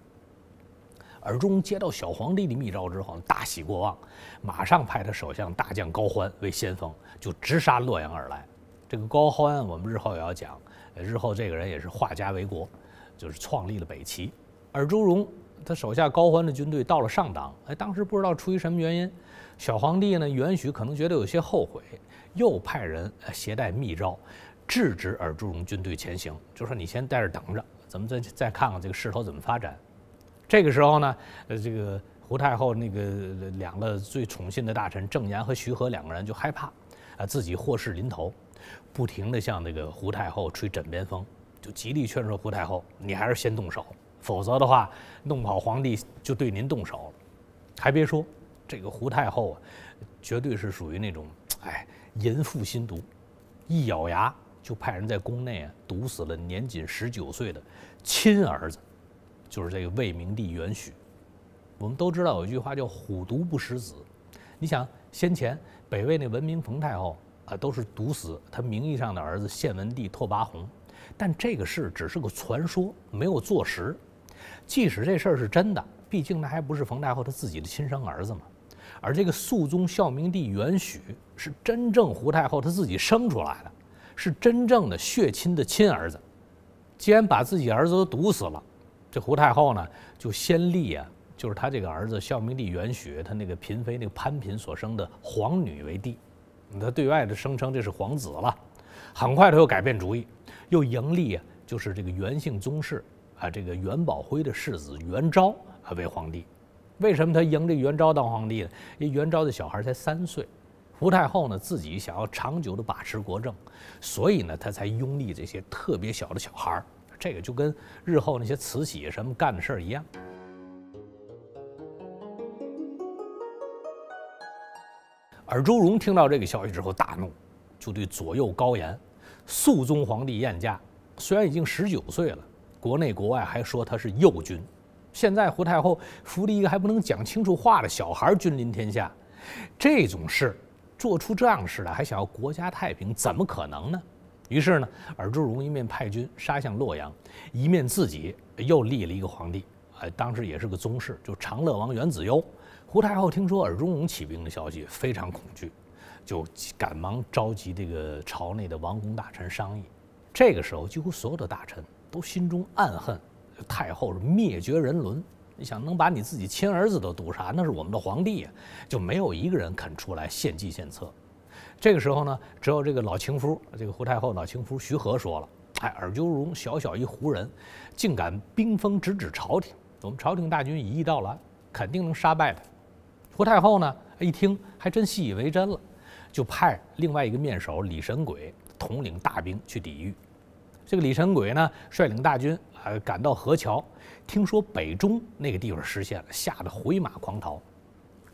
尔朱荣接到小皇帝的密诏之后，大喜过望，马上派他手下大将高欢为先锋，就直杀洛阳而来。这个高欢，我们日后也要讲，日后这个人也是化家为国，就是创立了北齐。尔朱荣他手下高欢的军队到了上党，哎，当时不知道出于什么原因，小皇帝呢，元许，可能觉得有些后悔，又派人携带密诏，制止尔朱荣军队前行，就说你先在这等着，咱们再再看看这个势头怎么发展。这个时候呢，呃，这个胡太后那个两个最宠信的大臣郑言和徐和两个人就害怕，啊，自己祸事临头，不停地向那个胡太后吹枕边风，就极力劝说胡太后，你还是先动手，否则的话，弄不好皇帝就对您动手了。还别说，这个胡太后啊，绝对是属于那种，哎，淫妇心毒，一咬牙就派人在宫内啊毒死了年仅十九岁的亲儿子。就是这个魏明帝元许。我们都知道有一句话叫“虎毒不食子”。你想，先前北魏那文明冯太后啊，都是毒死他名义上的儿子献文帝拓跋宏，但这个事只是个传说，没有坐实。即使这事儿是真的，毕竟那还不是冯太后她自己的亲生儿子嘛。而这个肃宗孝明帝元许是真正胡太后她自己生出来的，是真正的血亲的亲儿子。既然把自己儿子都毒死了。这胡太后呢，就先立啊，就是他这个儿子孝明帝元诩，他那个嫔妃那个潘嫔所生的皇女为帝，他对外的声称这是皇子了。很快他又改变主意，又迎立啊，就是这个元姓宗室啊，这个元宝辉的世子元昭啊为皇帝。为什么他迎这元昭当皇帝呢？因为元昭的小孩才三岁，胡太后呢自己想要长久的把持国政，所以呢他才拥立这些特别小的小孩儿。这个就跟日后那些慈禧什么干的事儿一样。而周荣听到这个消息之后大怒，就对左右高言：“肃宗皇帝晏驾，虽然已经十九岁了，国内国外还说他是幼君。现在胡太后扶了一个还不能讲清楚话的小孩儿君临天下，这种事做出这样事来，还想要国家太平，怎么可能呢？”于是呢，尔朱荣一面派军杀向洛阳，一面自己又立了一个皇帝。哎，当时也是个宗室，就长乐王元子攸。胡太后听说尔朱荣起兵的消息，非常恐惧，就赶忙召集这个朝内的王公大臣商议。这个时候，几乎所有的大臣都心中暗恨，太后是灭绝人伦。你想能把你自己亲儿子都毒杀，那是我们的皇帝呀，就没有一个人肯出来献计献策。这个时候呢，只有这个老情夫，这个胡太后老情夫徐和说了：“哎，尔就荣小小一胡人，竟敢兵锋直指朝廷，我们朝廷大军一逸到来，肯定能杀败他。”胡太后呢一听，还真信以为真了，就派另外一个面首李神鬼统领大兵去抵御。这个李神鬼呢，率领大军，呃，赶到河桥，听说北中那个地方失陷了，吓得回马狂逃。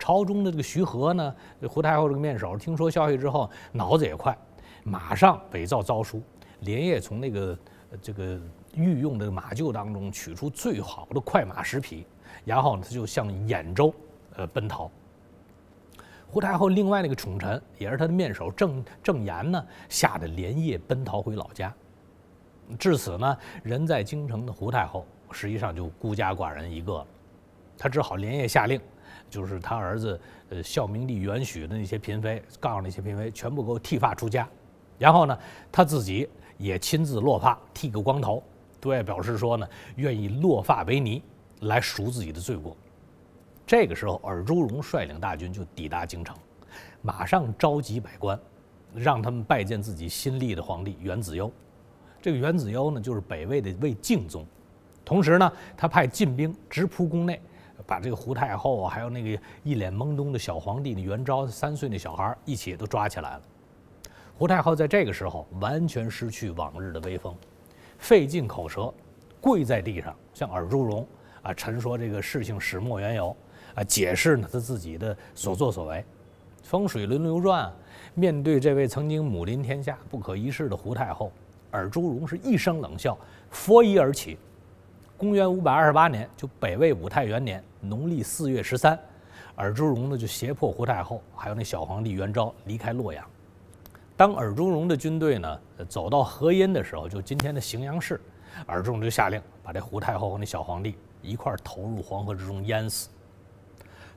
朝中的这个徐和呢，胡太后这个面首，听说消息之后脑子也快，马上伪造诏书，连夜从那个这个御用的马厩当中取出最好的快马十匹，然后他就向兖州呃奔逃。胡太后另外那个宠臣，也是他的面首郑郑言呢，吓得连夜奔逃回老家。至此呢，人在京城的胡太后实际上就孤家寡人一个了，她只好连夜下令。就是他儿子，呃，孝明帝元许的那些嫔妃，告诉那些嫔妃，全部给我剃发出家，然后呢，他自己也亲自落发，剃个光头，对外表示说呢，愿意落发为尼，来赎自己的罪过。这个时候，尔朱荣率领大军就抵达京城，马上召集百官，让他们拜见自己新立的皇帝元子攸。这个元子攸呢，就是北魏的魏敬宗。同时呢，他派禁兵直扑宫内。把这个胡太后啊，还有那个一脸懵懂的小皇帝那元昭三岁那小孩一起都抓起来了。胡太后在这个时候完全失去往日的威风，费尽口舌，跪在地上向尔朱荣啊陈说这个事情始末缘由啊，解释呢他自己的所作所为。风水轮流转，面对这位曾经母临天下、不可一世的胡太后，尔朱荣是一声冷笑，拂衣而起。公元五百二十八年，就北魏武泰元年。农历四月十三，尔朱荣呢就胁迫胡太后，还有那小皇帝元昭离开洛阳。当尔朱荣的军队呢走到河阴的时候，就今天的荥阳市，尔朱荣就下令把这胡太后和那小皇帝一块投入黄河之中淹死。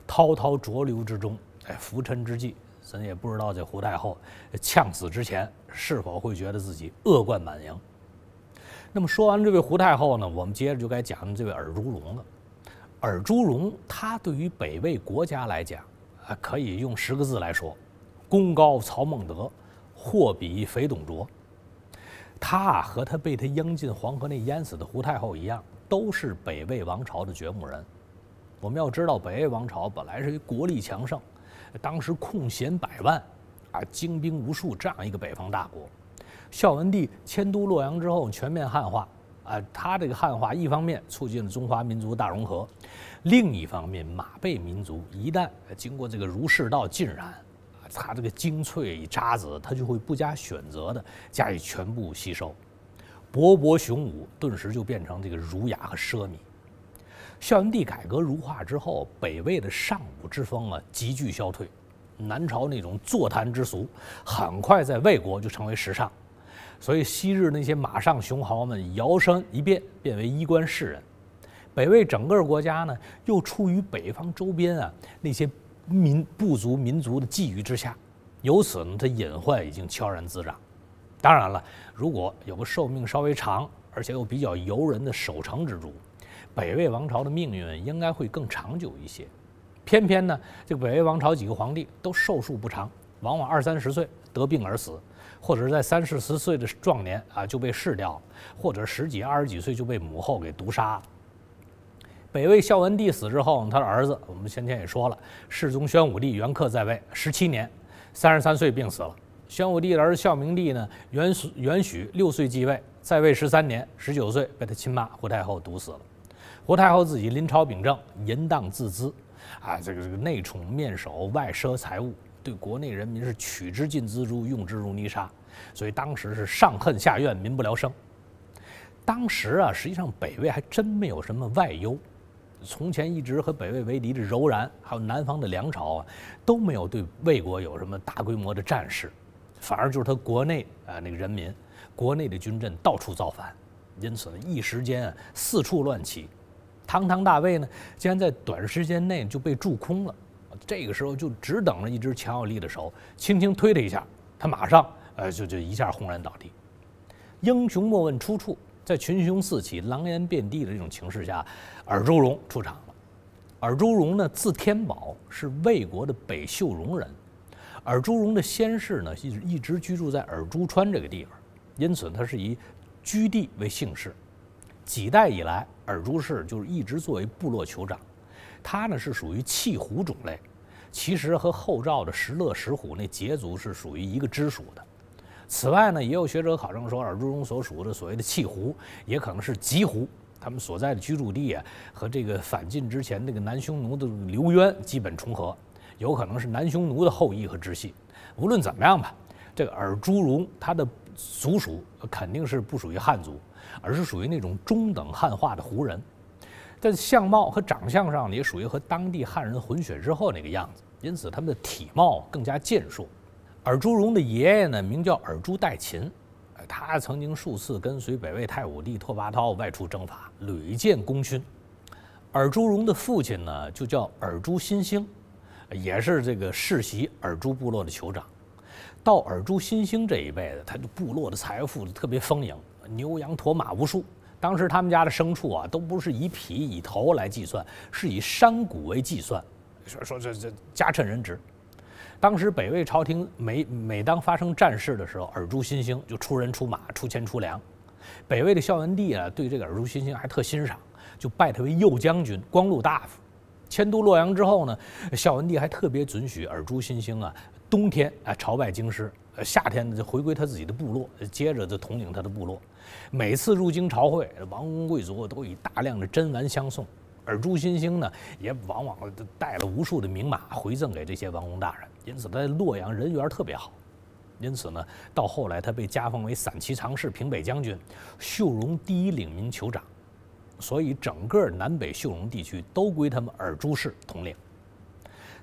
滔滔浊流之中，哎，浮沉之际，咱也不知道这胡太后呛死之前是否会觉得自己恶贯满盈。那么说完这位胡太后呢，我们接着就该讲这位尔朱荣了。尔朱荣，他对于北魏国家来讲，啊，可以用十个字来说：功高曹孟德，货比肥董卓。他和他被他扔进黄河那淹死的胡太后一样，都是北魏王朝的掘墓人。我们要知道，北魏王朝本来是一国力强盛，当时空闲百万，啊，精兵无数，这样一个北方大国。孝文帝迁都洛阳之后，全面汉化。啊，他这个汉化一方面促进了中华民族大融合，另一方面，马背民族一旦经过这个儒释道浸染，啊，他这个精粹渣子，他就会不加选择的加以全部吸收，勃勃雄武顿时就变成这个儒雅和奢靡。孝文帝改革儒化之后，北魏的尚武之风啊急剧消退，南朝那种坐谈之俗很快在魏国就成为时尚。所以昔日那些马上雄豪们摇身一变，变为衣冠士人。北魏整个国家呢，又处于北方周边啊那些民部族民族的觊觎之下，由此呢，它隐患已经悄然滋长。当然了，如果有个寿命稍微长，而且又比较由人的守成之主，北魏王朝的命运应该会更长久一些。偏偏呢，这个北魏王朝几个皇帝都寿数不长，往往二三十岁得病而死。或者是在三四十岁的壮年啊，就被弑掉了；或者十几、二十几岁就被母后给毒杀了。北魏孝文帝死之后，他的儿子，我们先前也说了，世宗宣武帝元恪在位十七年，三十三岁病死了。宣武帝的儿子孝明帝呢，元元许六岁继位，在位十三年，十九岁被他亲妈胡太后毒死了。胡太后自己临朝秉政，淫荡自恣，啊，这个这个内宠面首，外奢财物。对国内人民是取之尽锱铢，用之如泥沙，所以当时是上恨下怨，民不聊生。当时啊，实际上北魏还真没有什么外忧，从前一直和北魏为敌的柔然，还有南方的梁朝啊，都没有对魏国有什么大规模的战事，反而就是他国内啊那个人民，国内的军阵到处造反，因此呢，一时间四处乱起，堂堂大魏呢，竟然在短时间内就被蛀空了。这个时候就只等着一只强有力的手轻轻推他一下，他马上呃就就一下轰然倒地。英雄莫问出处，在群雄四起、狼烟遍地的这种情势下，尔朱荣出场了。尔朱荣呢，字天宝，是魏国的北秀容人。尔朱荣的先世呢，一一直居住在尔朱川这个地方，因此他是以居地为姓氏。几代以来，尔朱氏就是一直作为部落酋长。他呢是属于契胡种类。其实和后赵的石勒、石虎那羯族是属于一个支属的。此外呢，也有学者考证说，尔朱荣所属的所谓的契胡，也可能是吉胡。他们所在的居住地啊，和这个反晋之前那个南匈奴的刘渊基本重合，有可能是南匈奴的后裔和支系。无论怎么样吧，这个尔朱荣他的族属肯定是不属于汉族，而是属于那种中等汉化的胡人。但相貌和长相上，也属于和当地汉人混血之后那个样子。因此，他们的体貌更加健硕。尔朱荣的爷爷呢，名叫尔朱代勤，他曾经数次跟随北魏太武帝拓跋焘外出征伐，屡建功勋。尔朱荣的父亲呢，就叫尔朱新兴，也是这个世袭尔朱部落的酋长。到尔朱新兴这一辈子，他的部落的财富特别丰盈，牛羊驼马无数。当时他们家的牲畜啊，都不是以匹、以头来计算，是以山谷为计算。说说这这家趁人直，当时北魏朝廷每每当发生战事的时候，尔朱新兴就出人出马出钱出粮。北魏的孝文帝啊，对这个尔朱新兴还特欣赏，就拜他为右将军、光禄大夫。迁都洛阳之后呢，孝文帝还特别准许尔朱新兴啊，冬天啊朝拜京师，呃夏天呢就回归他自己的部落，接着就统领他的部落。每次入京朝会，王公贵族都以大量的珍玩相送。尔朱新兴呢，也往往带了无数的名马回赠给这些王公大人，因此在洛阳人缘特别好。因此呢，到后来他被加封为散骑常侍、平北将军、秀荣第一领民酋长，所以整个南北秀荣地区都归他们尔朱氏统领。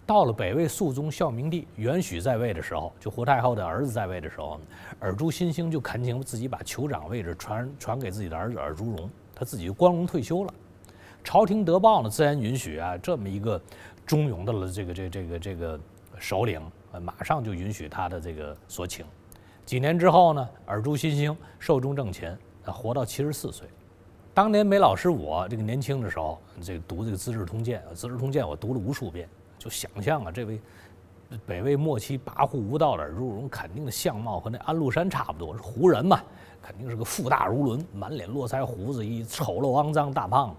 到了北魏肃宗孝明帝元诩在位的时候，就胡太后的儿子在位的时候，尔朱新兴就恳请自己把酋长位置传传给自己的儿子尔朱荣，他自己就光荣退休了。朝廷得报呢，自然允许啊，这么一个忠勇的了，这个这这个这个首领，呃，马上就允许他的这个所请。几年之后呢，耳朱新兴寿终正寝，啊，活到七十四岁。当年梅老师我这个年轻的时候，这个读这个《资治通鉴》，《资治通鉴》我读了无数遍，就想象啊，这位北魏末期跋扈无道的朱荣，肯定的相貌和那安禄山差不多，是胡人嘛，肯定是个腹大如轮，满脸络腮胡子，一丑陋肮脏大胖子。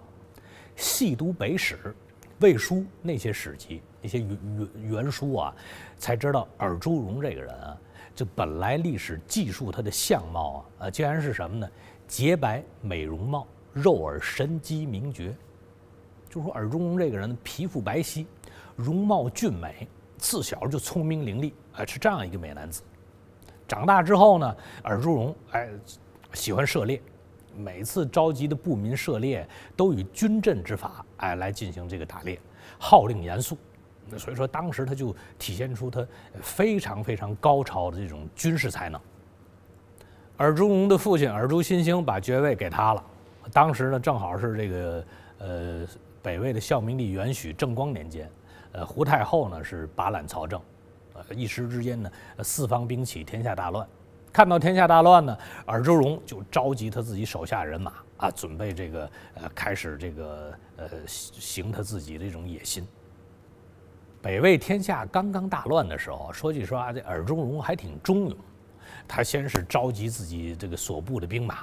细读《北史》《魏书》那些史籍、那些原原书啊，才知道尔朱荣这个人啊，就本来历史记述他的相貌啊，呃，竟然是什么呢？洁白美容貌，肉耳神机明绝。就是说尔朱荣这个人皮肤白皙，容貌俊美，自小就聪明伶俐，哎，是这样一个美男子。长大之后呢，尔朱荣哎，喜欢涉猎。每次召集的部民涉猎，都以军阵之法，哎，来进行这个打猎，号令严肃。所以说，当时他就体现出他非常非常高超的这种军事才能。尔朱荣的父亲尔朱新兴把爵位给他了，当时呢，正好是这个呃北魏的孝明帝元许正光年间，呃，胡太后呢是把揽朝政，呃，一时之间呢，四方兵起，天下大乱。看到天下大乱呢，尔朱荣就召集他自己手下人马啊，准备这个呃开始这个呃行他自己的这种野心。北魏天下刚刚大乱的时候，说句实话，这尔朱荣还挺忠勇。他先是召集自己这个所部的兵马，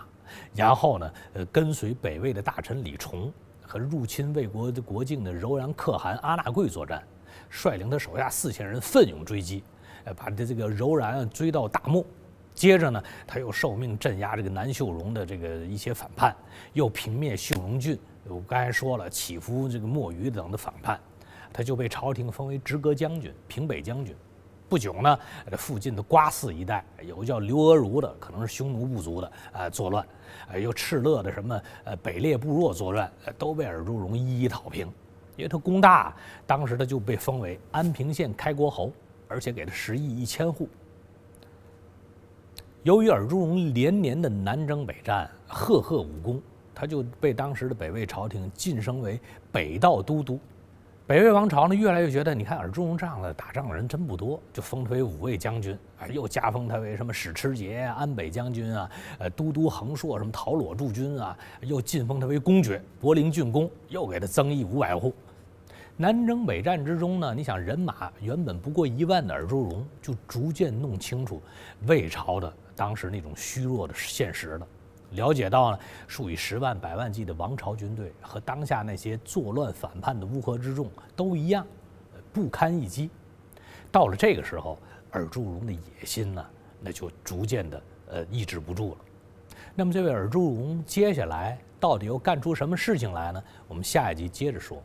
然后呢，呃，跟随北魏的大臣李崇和入侵魏国的国境的柔然可汗阿那贵作战，率领他手下四千人奋勇追击，呃，把这这个柔然追到大漠。接着呢，他又受命镇压这个南秀荣的这个一些反叛，又平灭秀荣郡。我刚才说了，起伏这个墨鱼等的反叛，他就被朝廷封为直阁将军、平北将军。不久呢，这附近的瓜寺一带有个叫刘娥如的，可能是匈奴部族的啊，作乱，啊，又敕勒的什么呃北列部落作乱，都被尔朱荣一一讨平。因为他功大，当时他就被封为安平县开国侯，而且给他十亿一千户。由于尔朱荣连年的南征北战，赫赫武功，他就被当时的北魏朝廷晋升为北道都督。北魏王朝呢，越来越觉得，你看尔朱荣这样的打仗的人真不多，就封他为五位将军，啊，又加封他为什么史持节安北将军啊？呃，都督横槊什么讨裸驻军啊？又晋封他为公爵，柏陵郡公，又给他增邑五百户。南征北战之中呢，你想人马原本不过一万的尔朱荣，就逐渐弄清楚魏朝的。当时那种虚弱的现实了，了解到呢，数以十万、百万计的王朝军队和当下那些作乱反叛的乌合之众都一样，不堪一击。到了这个时候，尔朱荣的野心呢，那就逐渐的呃抑制不住了。那么这位尔朱荣接下来到底又干出什么事情来呢？我们下一集接着说。